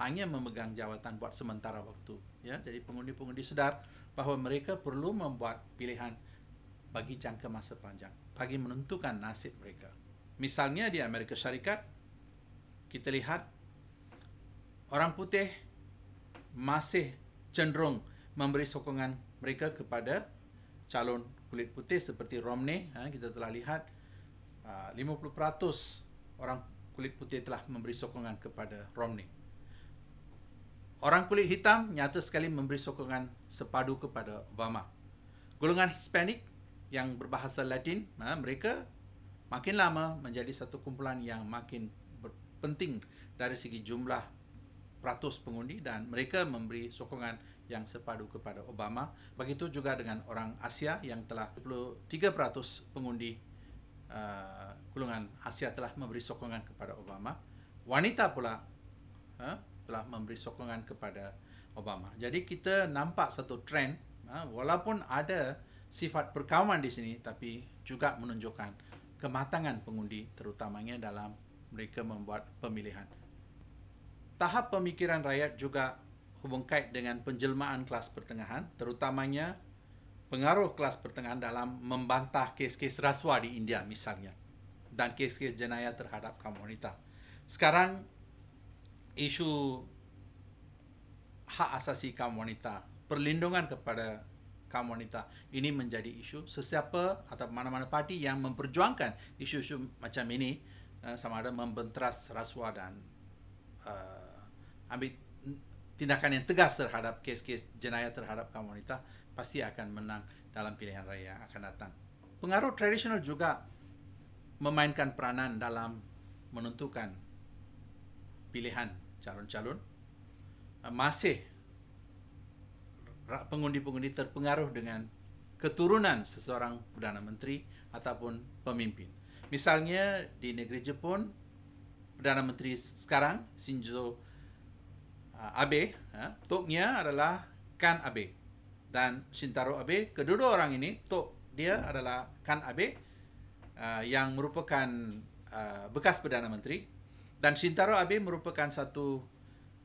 hanya memegang jawatan buat sementara waktu ya jadi pengundi-pengundi sedar bahawa mereka perlu membuat pilihan bagi jangka masa panjang bagi menentukan nasib mereka misalnya di Amerika Syarikat kita lihat orang putih masih cenderung memberi sokongan mereka kepada calon kulit putih seperti Romney ha, kita telah lihat 50% ah, orang kulit putih telah memberi sokongan kepada Romney Orang kulit hitam nyata sekali memberi sokongan sepadu kepada Obama. Golongan Hispanik yang berbahasa Latin, ha, mereka makin lama menjadi satu kumpulan yang makin penting dari segi jumlah peratus pengundi dan mereka memberi sokongan yang sepadu kepada Obama. Begitu juga dengan orang Asia yang telah 23% pengundi uh, golongan Asia telah memberi sokongan kepada Obama. Wanita pula uh, telah memberi sokongan kepada Obama. Jadi kita nampak satu trend ha, walaupun ada sifat perkawaman di sini tapi juga menunjukkan kematangan pengundi terutamanya dalam mereka membuat pemilihan. Tahap pemikiran rakyat juga hubung kait dengan penjelmaan kelas pertengahan terutamanya pengaruh kelas pertengahan dalam membantah kes-kes rasuah di India misalnya dan kes-kes jenayah terhadap kaum wanita. Sekarang isu hak asasi kaum wanita, perlindungan kepada kaum wanita ini menjadi isu sesiapa atau mana-mana parti yang memperjuangkan isu-isu macam ini eh, sama ada membentras rasuah dan uh, ambil tindakan yang tegas terhadap kes-kes jenayah terhadap kaum wanita pasti akan menang dalam pilihan raya yang akan datang. Pengaruh tradisional juga memainkan peranan dalam menentukan pilihan calon-calon ah, masih pengundi-pengundi terpengaruh dengan keturunan seseorang perdana menteri ataupun pemimpin. Misalnya di negeri Jepun, perdana menteri sekarang Shinzo ah, Abe, ah, toknya adalah Kan Abe dan Shintaro Abe. Kedua-dua orang ini tok dia adalah Kan Abe yang merupakan bekas perdana menteri dan Shintaro Abe merupakan satu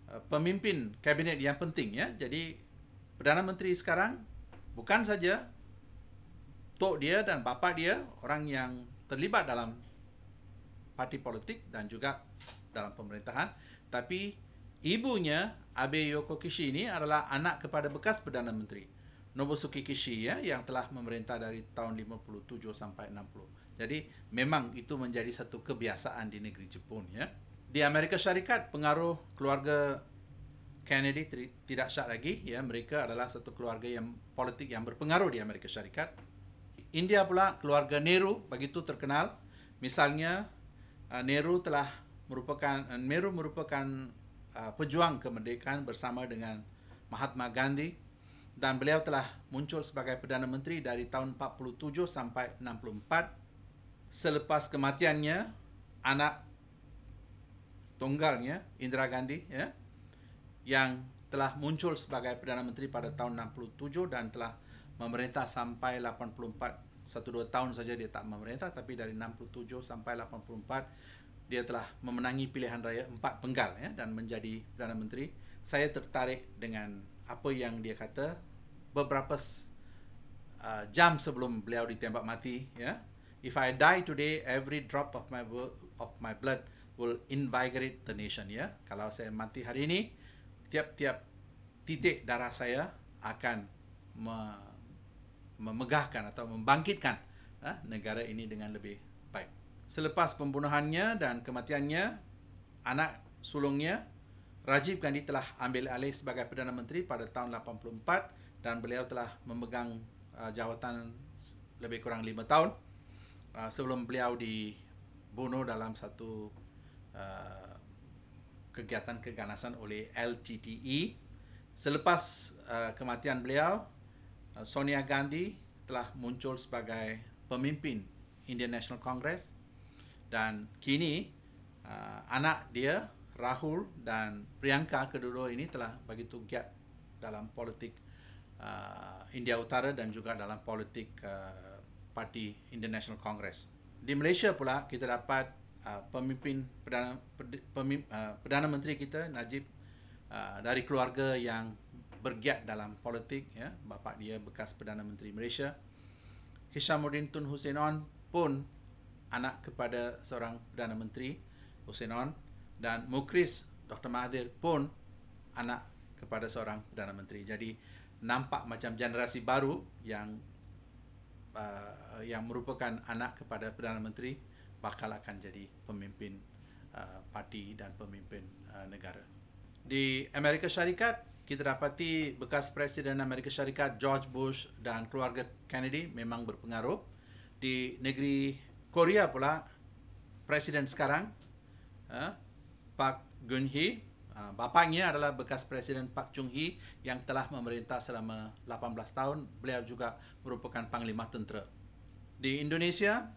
eh, pemimpin kabinet yang penting ya. Jadi Perdana Menteri sekarang bukan saja tok dia dan bapa dia orang yang terlibat dalam parti politik dan juga dalam pemerintahan tapi ibunya Abe Yoko Kishi ini adalah anak kepada bekas Perdana Menteri Nobusuke Kishi ya yang telah memerintah dari tahun 57 sampai 60. Jadi memang itu menjadi satu kebiasaan di negeri Jepun ya di Amerika Syarikat pengaruh keluarga Kennedy tidak syak lagi ya mereka adalah satu keluarga yang politik yang berpengaruh di Amerika Syarikat India pula keluarga Nehru begitu terkenal misalnya uh, Nehru telah merupakan uh, Nehru merupakan uh, pejuang kemerdekaan bersama dengan Mahatma Gandhi dan beliau telah muncul sebagai perdana menteri dari tahun 47 sampai 64 selepas kematiannya anak tunggalnya Indra Gandhi ya yang telah muncul sebagai perdana menteri pada tahun 67 dan telah memerintah sampai 84 satu dua tahun saja dia tak memerintah tapi dari 67 sampai 84 dia telah memenangi pilihan raya empat penggal ya dan menjadi perdana menteri saya tertarik dengan apa yang dia kata beberapa uh, jam sebelum beliau ditembak mati ya if i die today every drop of my of my blood will invigorate the nation ya. Kalau saya mati hari ini, tiap-tiap titik darah saya akan me- memegahkan atau membangkitkan ha, negara ini dengan lebih baik. Selepas pembunuhannya dan kematiannya, anak sulungnya Rajiv Gandhi telah ambil alih sebagai Perdana Menteri pada tahun 84 dan beliau telah memegang uh, jawatan lebih kurang lima tahun uh, sebelum beliau dibunuh dalam satu Uh, kegiatan keganasan oleh LTTE. Selepas uh, kematian beliau, uh, Sonia Gandhi telah muncul sebagai pemimpin Indian National Congress dan kini uh, anak dia Rahul dan Priyanka kedua-dua ini telah begitu giat dalam politik uh, India Utara dan juga dalam politik uh, parti Indian National Congress. Di Malaysia pula kita dapat Ah, pemimpin perdana pemimp, uh, ah, perdana menteri kita Najib uh, dari keluarga yang bergiat dalam politik ya bapa dia bekas perdana menteri Malaysia Hishamuddin Tun Hussein pun anak kepada seorang perdana menteri Hussein On dan Mukris Dr Mahathir pun anak kepada seorang perdana menteri jadi nampak macam generasi baru yang uh, yang merupakan anak kepada perdana menteri bakal akan jadi pemimpin uh, parti dan pemimpin uh, negara. Di Amerika Syarikat, kita dapati bekas Presiden Amerika Syarikat George Bush dan keluarga Kennedy memang berpengaruh. Di negeri Korea pula, Presiden sekarang, uh, Park Geun-hye, uh, bapaknya adalah bekas Presiden Park Chung-hee yang telah memerintah selama 18 tahun. Beliau juga merupakan panglima tentera. Di Indonesia,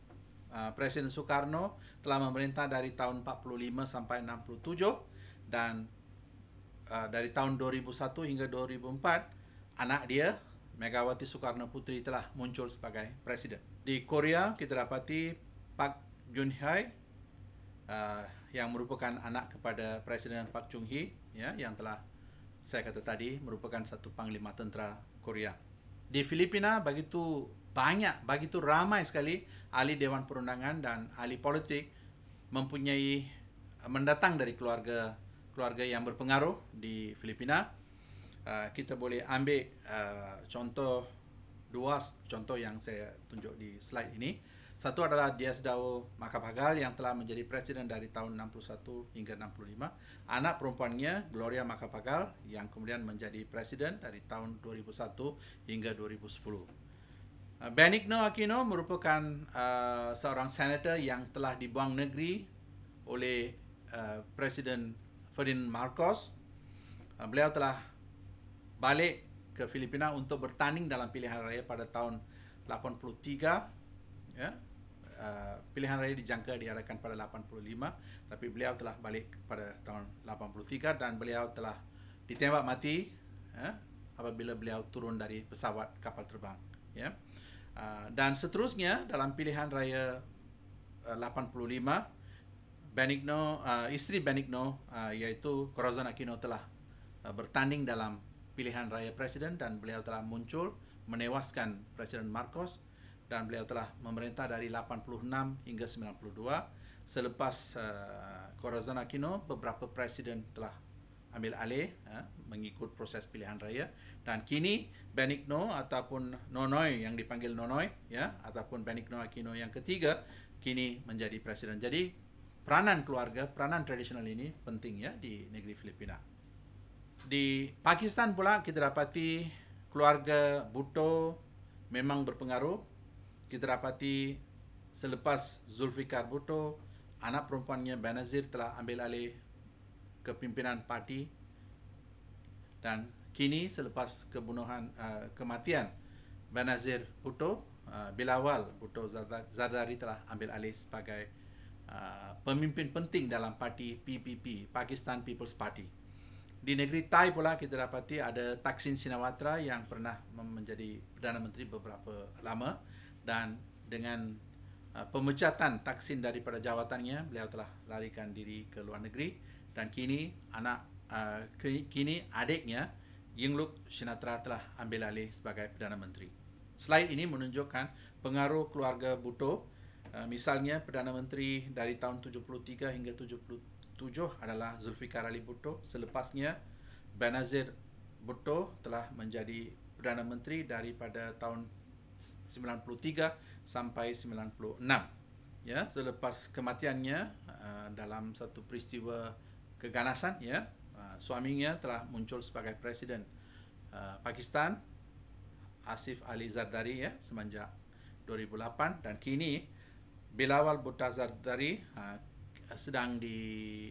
Ah, presiden Soekarno telah memerintah dari tahun 45 sampai 67 dan uh, dari tahun 2001 hingga 2004 anak dia Megawati Soekarno Putri telah muncul sebagai presiden. Di Korea kita dapati Park Geun-hye uh, yang merupakan anak kepada Presiden Park Chung-hee ya yang telah saya kata tadi merupakan satu panglima tentera Korea. Di Filipina begitu banyak bagi tu ramai sekali ahli dewan perundangan dan ahli politik mempunyai eh, mendatang dari keluarga keluarga yang berpengaruh di Filipina. Eh, kita boleh ambil eh, contoh dua contoh yang saya tunjuk di slide ini. Satu adalah Diasdao Makapagal yang telah menjadi presiden dari tahun 61 hingga 65. Anak perempuannya Gloria Makapagal yang kemudian menjadi presiden dari tahun 2001 hingga Uh, Benigno Aquino merupakan uh, seorang senator yang telah dibuang negeri oleh uh, Presiden Ferdinand Marcos. Uh, beliau telah balik ke Filipina untuk bertanding dalam pilihan raya pada tahun 83. Ya. Uh, pilihan raya dijangka diadakan pada 85, tapi beliau telah balik pada tahun 83 dan beliau telah ditembak mati ya, apabila beliau turun dari pesawat kapal terbang. Ya. Ah, dan seterusnya dalam pilihan raya ah, uh, 85 Benigno uh, isteri Benigno uh, iaitu Corazon Aquino telah uh, bertanding dalam pilihan raya presiden dan beliau telah muncul menewaskan presiden Marcos dan beliau telah memerintah dari 86 hingga 92 selepas uh, Corazon Aquino beberapa presiden telah ambil alih ha, mengikut proses pilihan raya dan kini Benigno ataupun Nonoi yang dipanggil Nonoi ya ataupun Benigno Aquino yang ketiga kini menjadi presiden. Jadi peranan keluarga, peranan tradisional ini penting ya di negeri Filipina. Di Pakistan pula kita dapati keluarga Bhutto memang berpengaruh. Kita dapati selepas Zulfikar Bhutto anak perempuannya Benazir telah ambil alih kepimpinan parti dan kini selepas kebunuhan uh, kematian Benazir Bhutto uh, Bilawal Bhutto Zardari telah ambil alih sebagai uh, pemimpin penting dalam parti PPP Pakistan People's Party di negeri Thai pula kita dapati ada Taksin Sinawatra yang pernah menjadi Perdana Menteri beberapa lama dan dengan uh, pemecatan Taksin daripada jawatannya beliau telah larikan diri ke luar negeri dan kini anak uh, kini adiknya Yingluck Shinatra telah ambil alih sebagai Perdana Menteri. Slide ini menunjukkan pengaruh keluarga Bhutto. Uh, misalnya Perdana Menteri dari tahun 73 hingga 77 adalah Zulfikar Ali Bhutto. Selepasnya Benazir Bhutto telah menjadi Perdana Menteri daripada tahun 93 sampai 96. Ya, selepas kematiannya uh, dalam satu peristiwa keganasan ya uh, suaminya telah muncul sebagai presiden uh, Pakistan Asif Ali Zardari ya semenjak 2008 dan kini Bilawal Bhutto Zardari uh, ah, sedang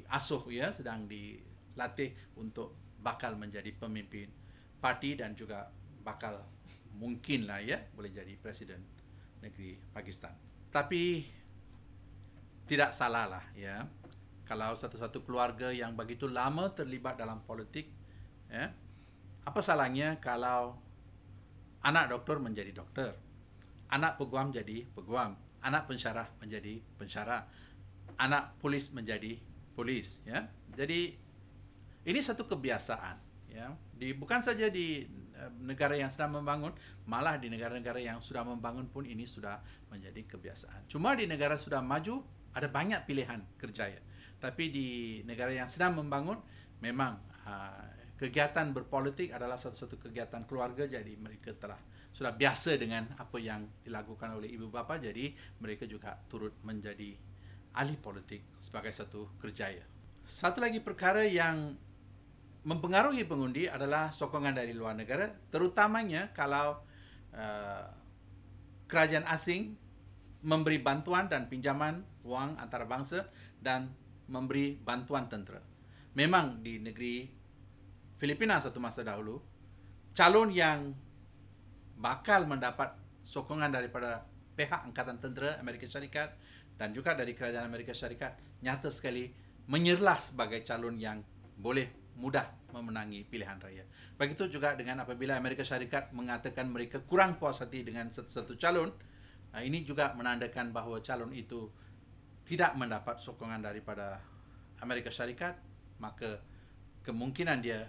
asuh, ya sedang dilatih untuk bakal menjadi pemimpin parti dan juga bakal mungkin lah ya boleh jadi presiden negeri Pakistan. Tapi tidak salah lah ya kalau satu-satu keluarga yang begitu lama terlibat dalam politik ya apa salahnya kalau anak doktor menjadi doktor anak peguam jadi peguam anak pensyarah menjadi pensyarah anak polis menjadi polis ya jadi ini satu kebiasaan ya di bukan saja di eh, negara yang sedang membangun malah di negara-negara yang sudah membangun pun ini sudah menjadi kebiasaan cuma di negara sudah maju ada banyak pilihan kerjaya tapi di negara yang sedang membangun memang uh, kegiatan berpolitik adalah satu-satu kegiatan keluarga jadi mereka telah sudah biasa dengan apa yang dilakukan oleh ibu bapa jadi mereka juga turut menjadi ahli politik sebagai satu kerjaya. Satu lagi perkara yang mempengaruhi pengundi adalah sokongan dari luar negara terutamanya kalau uh, kerajaan asing memberi bantuan dan pinjaman wang antarabangsa dan memberi bantuan tentera. Memang di negeri Filipina satu masa dahulu, calon yang bakal mendapat sokongan daripada pihak Angkatan Tentera Amerika Syarikat dan juga dari Kerajaan Amerika Syarikat nyata sekali menyerlah sebagai calon yang boleh mudah memenangi pilihan raya. Begitu juga dengan apabila Amerika Syarikat mengatakan mereka kurang puas hati dengan satu-satu calon, ini juga menandakan bahawa calon itu tidak mendapat sokongan daripada Amerika Syarikat, maka kemungkinan dia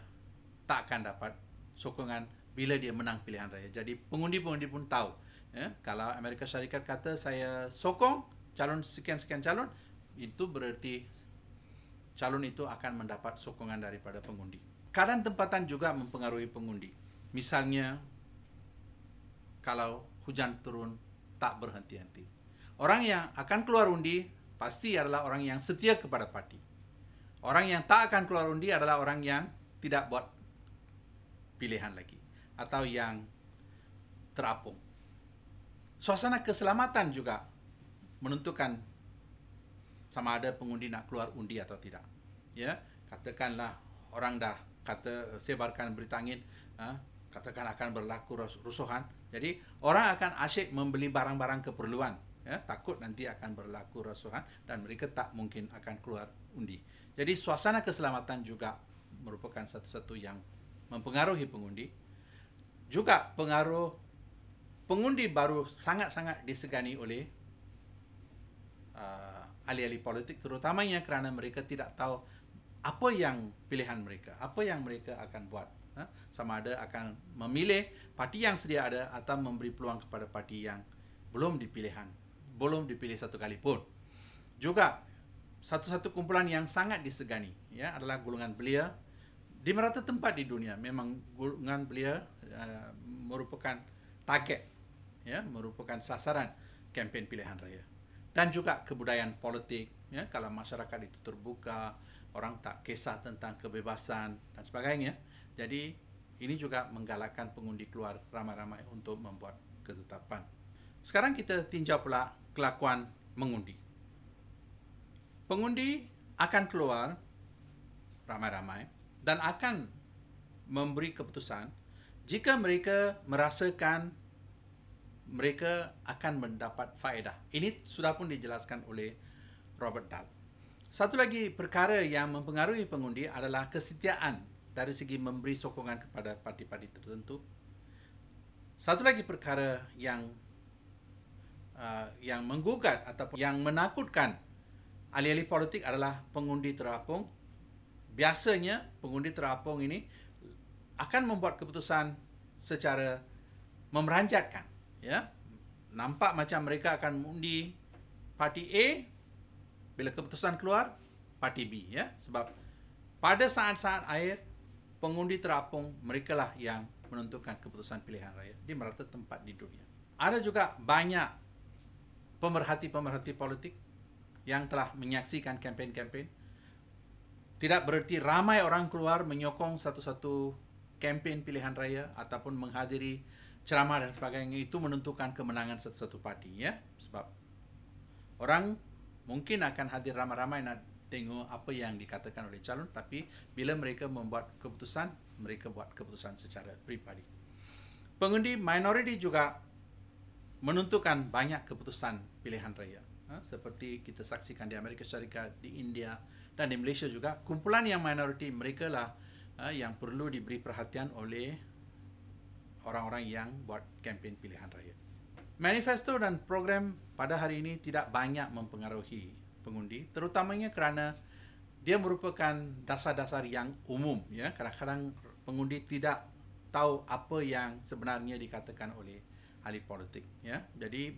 tak akan dapat sokongan bila dia menang pilihan raya. Jadi pengundi-pengundi pun tahu. Ya, kalau Amerika Syarikat kata saya sokong calon sekian-sekian calon, itu bererti calon itu akan mendapat sokongan daripada pengundi. Keadaan tempatan juga mempengaruhi pengundi. Misalnya, kalau hujan turun tak berhenti-henti. Orang yang akan keluar undi pasti adalah orang yang setia kepada parti. Orang yang tak akan keluar undi adalah orang yang tidak buat pilihan lagi atau yang terapung. Suasana keselamatan juga menentukan sama ada pengundi nak keluar undi atau tidak. Ya, katakanlah orang dah kata sebarkan berita angin, ha, katakan akan berlaku rusuhan. Jadi orang akan asyik membeli barang-barang keperluan ya takut nanti akan berlaku rasuhan dan mereka tak mungkin akan keluar undi. Jadi suasana keselamatan juga merupakan satu-satu yang mempengaruhi pengundi. Juga pengaruh pengundi baru sangat-sangat disegani oleh uh, ahli-ahli politik terutamanya kerana mereka tidak tahu apa yang pilihan mereka, apa yang mereka akan buat. Ha? Sama ada akan memilih parti yang sedia ada atau memberi peluang kepada parti yang belum dipilihan belum dipilih satu kali pun. Juga satu-satu kumpulan yang sangat disegani ya adalah golongan belia di merata tempat di dunia memang golongan belia uh, merupakan target ya merupakan sasaran kempen pilihan raya dan juga kebudayaan politik ya kalau masyarakat itu terbuka orang tak kisah tentang kebebasan dan sebagainya jadi ini juga menggalakkan pengundi keluar ramai-ramai untuk membuat ketetapan sekarang kita tinjau pula kelakuan mengundi. Pengundi akan keluar ramai-ramai dan akan memberi keputusan jika mereka merasakan mereka akan mendapat faedah. Ini sudah pun dijelaskan oleh Robert Dahl. Satu lagi perkara yang mempengaruhi pengundi adalah kesetiaan dari segi memberi sokongan kepada parti-parti tertentu. Satu lagi perkara yang uh, yang menggugat ataupun yang menakutkan ahli-ahli politik adalah pengundi terapung. Biasanya pengundi terapung ini akan membuat keputusan secara memeranjatkan. Ya? Nampak macam mereka akan mengundi parti A bila keputusan keluar parti B. Ya? Sebab pada saat-saat akhir pengundi terapung merekalah yang menentukan keputusan pilihan raya di merata tempat di dunia. Ada juga banyak pemerhati-pemerhati politik yang telah menyaksikan kempen-kempen. Tidak bererti ramai orang keluar menyokong satu-satu kempen pilihan raya ataupun menghadiri ceramah dan sebagainya itu menentukan kemenangan satu-satu parti. Ya? Sebab orang mungkin akan hadir ramai-ramai nak tengok apa yang dikatakan oleh calon tapi bila mereka membuat keputusan, mereka buat keputusan secara peribadi. Pengundi minoriti juga menentukan banyak keputusan pilihan raya ha? seperti kita saksikan di Amerika Syarikat, di India dan di Malaysia juga kumpulan yang minoriti mereka lah ha, yang perlu diberi perhatian oleh orang-orang yang buat kempen pilihan raya. Manifesto dan program pada hari ini tidak banyak mempengaruhi pengundi terutamanya kerana dia merupakan dasar-dasar yang umum ya kadang-kadang pengundi tidak tahu apa yang sebenarnya dikatakan oleh ahli politik ya jadi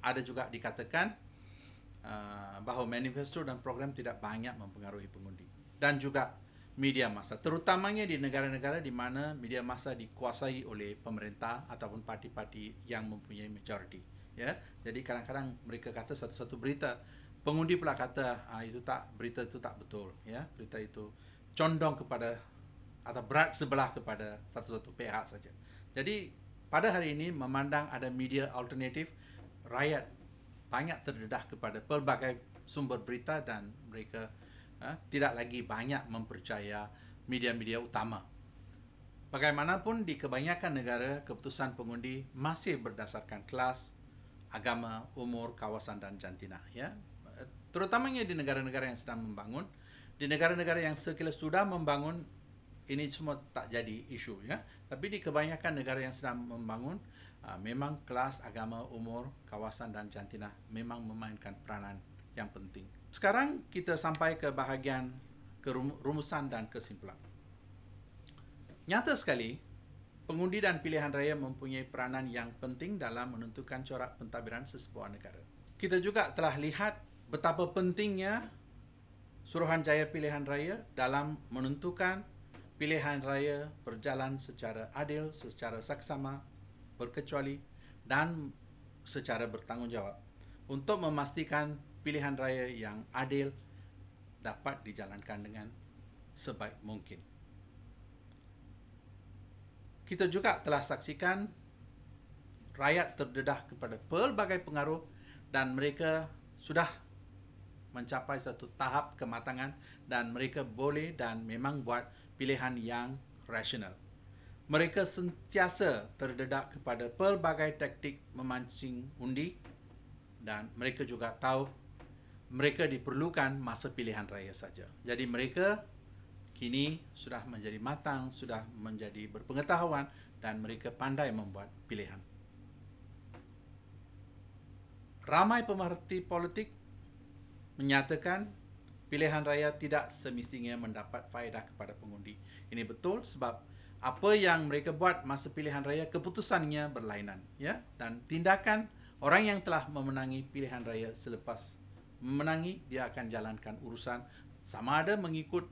ada juga dikatakan uh, bahawa manifesto dan program tidak banyak mempengaruhi pengundi dan juga media massa terutamanya di negara-negara di mana media massa dikuasai oleh pemerintah ataupun parti-parti yang mempunyai majoriti ya jadi kadang-kadang mereka kata satu-satu berita pengundi pula kata ah, itu tak berita itu tak betul ya berita itu condong kepada atau berat sebelah kepada satu-satu pihak saja jadi pada hari ini memandang ada media alternatif, rakyat banyak terdedah kepada pelbagai sumber berita dan mereka eh, tidak lagi banyak mempercaya media-media utama. Bagaimanapun di kebanyakan negara, keputusan pengundi masih berdasarkan kelas, agama, umur, kawasan dan jantina. Ya. Terutamanya di negara-negara yang sedang membangun. Di negara-negara yang sekilas sudah membangun, ini semua tak jadi isu. Ya. Tapi di kebanyakan negara yang sedang membangun, ah, memang kelas, agama, umur, kawasan dan jantina memang memainkan peranan yang penting. Sekarang kita sampai ke bahagian kerumusan dan kesimpulan. Nyata sekali, pengundi dan pilihan raya mempunyai peranan yang penting dalam menentukan corak pentadbiran sesebuah negara. Kita juga telah lihat betapa pentingnya Suruhanjaya Pilihan Raya dalam menentukan pilihan raya berjalan secara adil, secara saksama, berkecuali dan secara bertanggungjawab untuk memastikan pilihan raya yang adil dapat dijalankan dengan sebaik mungkin. Kita juga telah saksikan rakyat terdedah kepada pelbagai pengaruh dan mereka sudah mencapai satu tahap kematangan dan mereka boleh dan memang buat pilihan yang rasional. Mereka sentiasa terdedak kepada pelbagai taktik memancing undi dan mereka juga tahu mereka diperlukan masa pilihan raya saja. Jadi mereka kini sudah menjadi matang, sudah menjadi berpengetahuan dan mereka pandai membuat pilihan. Ramai pemerhati politik menyatakan pilihan raya tidak semestinya mendapat faedah kepada pengundi. Ini betul sebab apa yang mereka buat masa pilihan raya keputusannya berlainan ya dan tindakan orang yang telah memenangi pilihan raya selepas memenangi dia akan jalankan urusan sama ada mengikut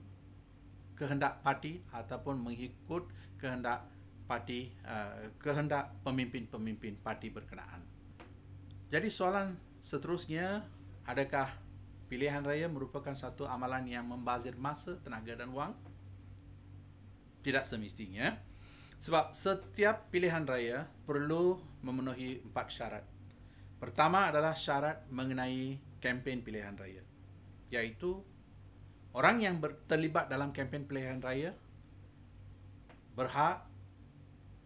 kehendak parti ataupun mengikut kehendak parti uh, kehendak pemimpin-pemimpin parti berkenaan. Jadi soalan seterusnya adakah pilihan raya merupakan satu amalan yang membazir masa, tenaga dan wang. Tidak semestinya. Sebab setiap pilihan raya perlu memenuhi empat syarat. Pertama adalah syarat mengenai kempen pilihan raya. Iaitu orang yang terlibat dalam kempen pilihan raya berhak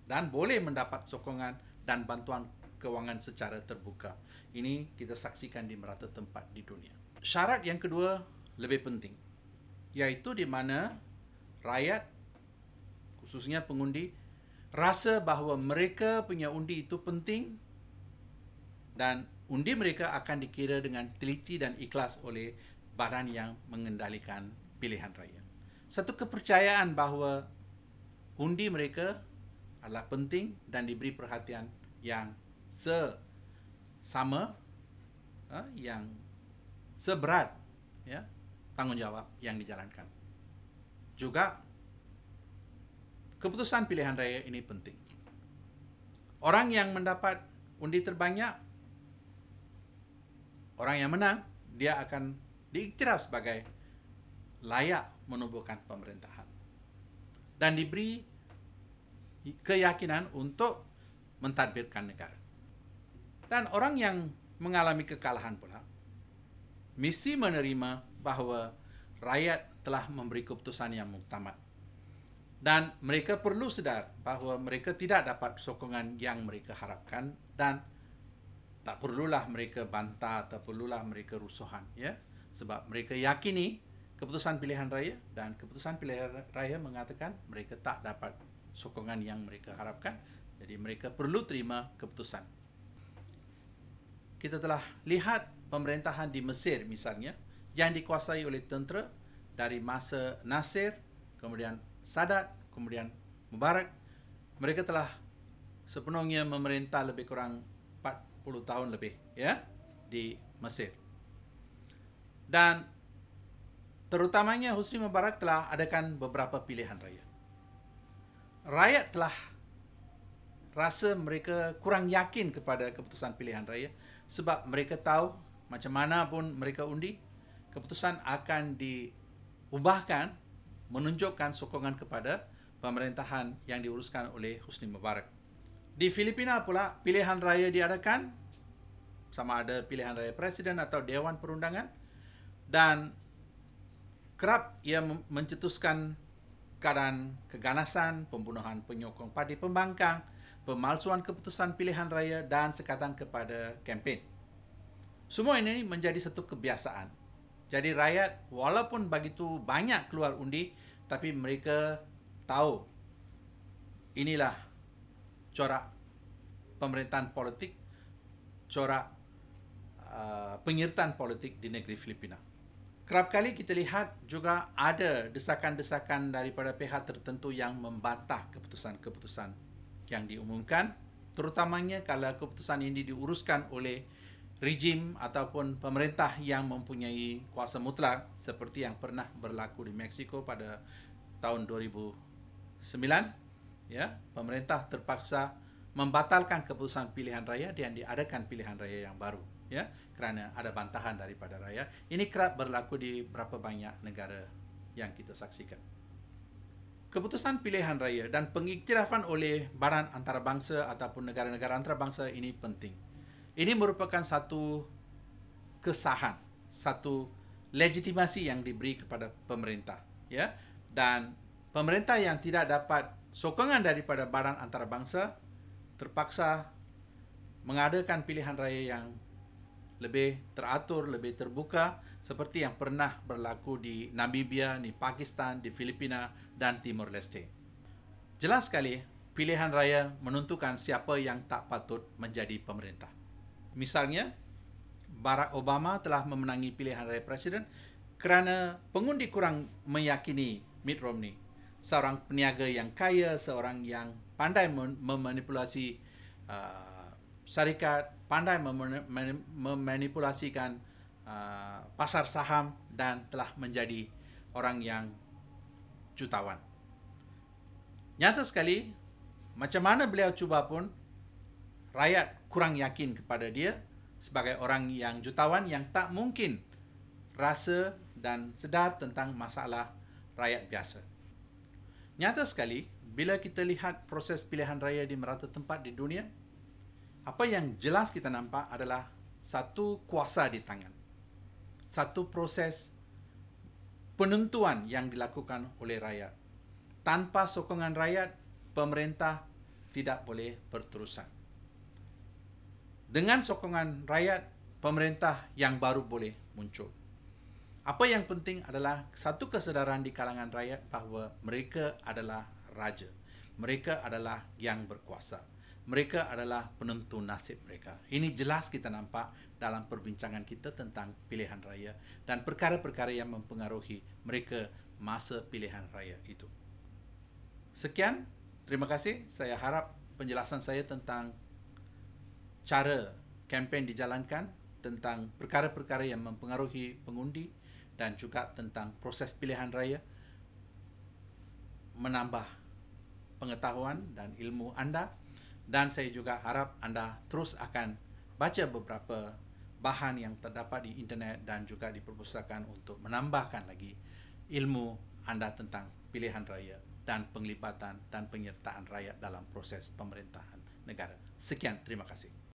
dan boleh mendapat sokongan dan bantuan kewangan secara terbuka. Ini kita saksikan di merata tempat di dunia syarat yang kedua lebih penting iaitu di mana rakyat khususnya pengundi rasa bahawa mereka punya undi itu penting dan undi mereka akan dikira dengan teliti dan ikhlas oleh badan yang mengendalikan pilihan raya satu kepercayaan bahawa undi mereka adalah penting dan diberi perhatian yang sesama eh, yang seberat ya tanggung jawab yang dijalankan. Juga keputusan pilihan raya ini penting. Orang yang mendapat undi terbanyak, orang yang menang, dia akan diiktiraf sebagai layak menubuhkan pemerintahan. Dan diberi keyakinan untuk mentadbirkan negara. Dan orang yang mengalami kekalahan pula, mesti menerima bahawa rakyat telah memberi keputusan yang muktamad. Dan mereka perlu sedar bahawa mereka tidak dapat sokongan yang mereka harapkan dan tak perlulah mereka bantah, atau perlulah mereka rusuhan. Ya? Sebab mereka yakini keputusan pilihan raya dan keputusan pilihan raya mengatakan mereka tak dapat sokongan yang mereka harapkan. Jadi mereka perlu terima keputusan. Kita telah lihat pemerintahan di Mesir misalnya yang dikuasai oleh tentera dari masa Nasir kemudian Sadat kemudian Mubarak mereka telah sepenuhnya memerintah lebih kurang 40 tahun lebih ya di Mesir dan terutamanya Husni Mubarak telah adakan beberapa pilihan raya rakyat telah rasa mereka kurang yakin kepada keputusan pilihan raya sebab mereka tahu macam mana pun mereka undi keputusan akan diubahkan menunjukkan sokongan kepada pemerintahan yang diuruskan oleh Husni Mubarak. Di Filipina pula pilihan raya diadakan sama ada pilihan raya presiden atau dewan perundangan dan kerap ia mencetuskan keadaan keganasan, pembunuhan penyokong padi pembangkang, pemalsuan keputusan pilihan raya dan sekatan kepada kempen. Semua ini menjadi satu kebiasaan. Jadi rakyat walaupun begitu banyak keluar undi, tapi mereka tahu inilah corak pemerintahan politik, corak uh, penyertaan politik di negeri Filipina. Kerap kali kita lihat juga ada desakan-desakan daripada pihak tertentu yang membantah keputusan-keputusan yang diumumkan, terutamanya kalau keputusan ini diuruskan oleh rejim ataupun pemerintah yang mempunyai kuasa mutlak seperti yang pernah berlaku di Mexico pada tahun 2009 ya pemerintah terpaksa membatalkan keputusan pilihan raya dan diadakan pilihan raya yang baru ya kerana ada bantahan daripada rakyat ini kerap berlaku di berapa banyak negara yang kita saksikan Keputusan pilihan raya dan pengiktirafan oleh barang antarabangsa ataupun negara-negara antarabangsa ini penting. Ini merupakan satu kesahan, satu legitimasi yang diberi kepada pemerintah, ya. Dan pemerintah yang tidak dapat sokongan daripada badan antarabangsa terpaksa mengadakan pilihan raya yang lebih teratur, lebih terbuka seperti yang pernah berlaku di Namibia, di Pakistan, di Filipina dan Timur Leste. Jelas sekali pilihan raya menentukan siapa yang tak patut menjadi pemerintah. Misalnya, Barack Obama telah memenangi pilihan raya presiden kerana pengundi kurang meyakini Mitt Romney, seorang peniaga yang kaya, seorang yang pandai memanipulasi uh, syarikat, pandai memanipulasikan uh, pasar saham dan telah menjadi orang yang jutawan. Nyata sekali, macam mana beliau cuba pun, rakyat kurang yakin kepada dia sebagai orang yang jutawan yang tak mungkin rasa dan sedar tentang masalah rakyat biasa. Nyata sekali, bila kita lihat proses pilihan raya di merata tempat di dunia, apa yang jelas kita nampak adalah satu kuasa di tangan. Satu proses penentuan yang dilakukan oleh rakyat. Tanpa sokongan rakyat, pemerintah tidak boleh berterusan dengan sokongan rakyat, pemerintah yang baru boleh muncul. Apa yang penting adalah satu kesedaran di kalangan rakyat bahawa mereka adalah raja. Mereka adalah yang berkuasa. Mereka adalah penentu nasib mereka. Ini jelas kita nampak dalam perbincangan kita tentang pilihan raya dan perkara-perkara yang mempengaruhi mereka masa pilihan raya itu. Sekian, terima kasih. Saya harap penjelasan saya tentang cara kempen dijalankan tentang perkara-perkara yang mempengaruhi pengundi dan juga tentang proses pilihan raya menambah pengetahuan dan ilmu anda dan saya juga harap anda terus akan baca beberapa bahan yang terdapat di internet dan juga di perpustakaan untuk menambahkan lagi ilmu anda tentang pilihan raya dan penglibatan dan penyertaan rakyat dalam proses pemerintahan negara. Sekian, terima kasih.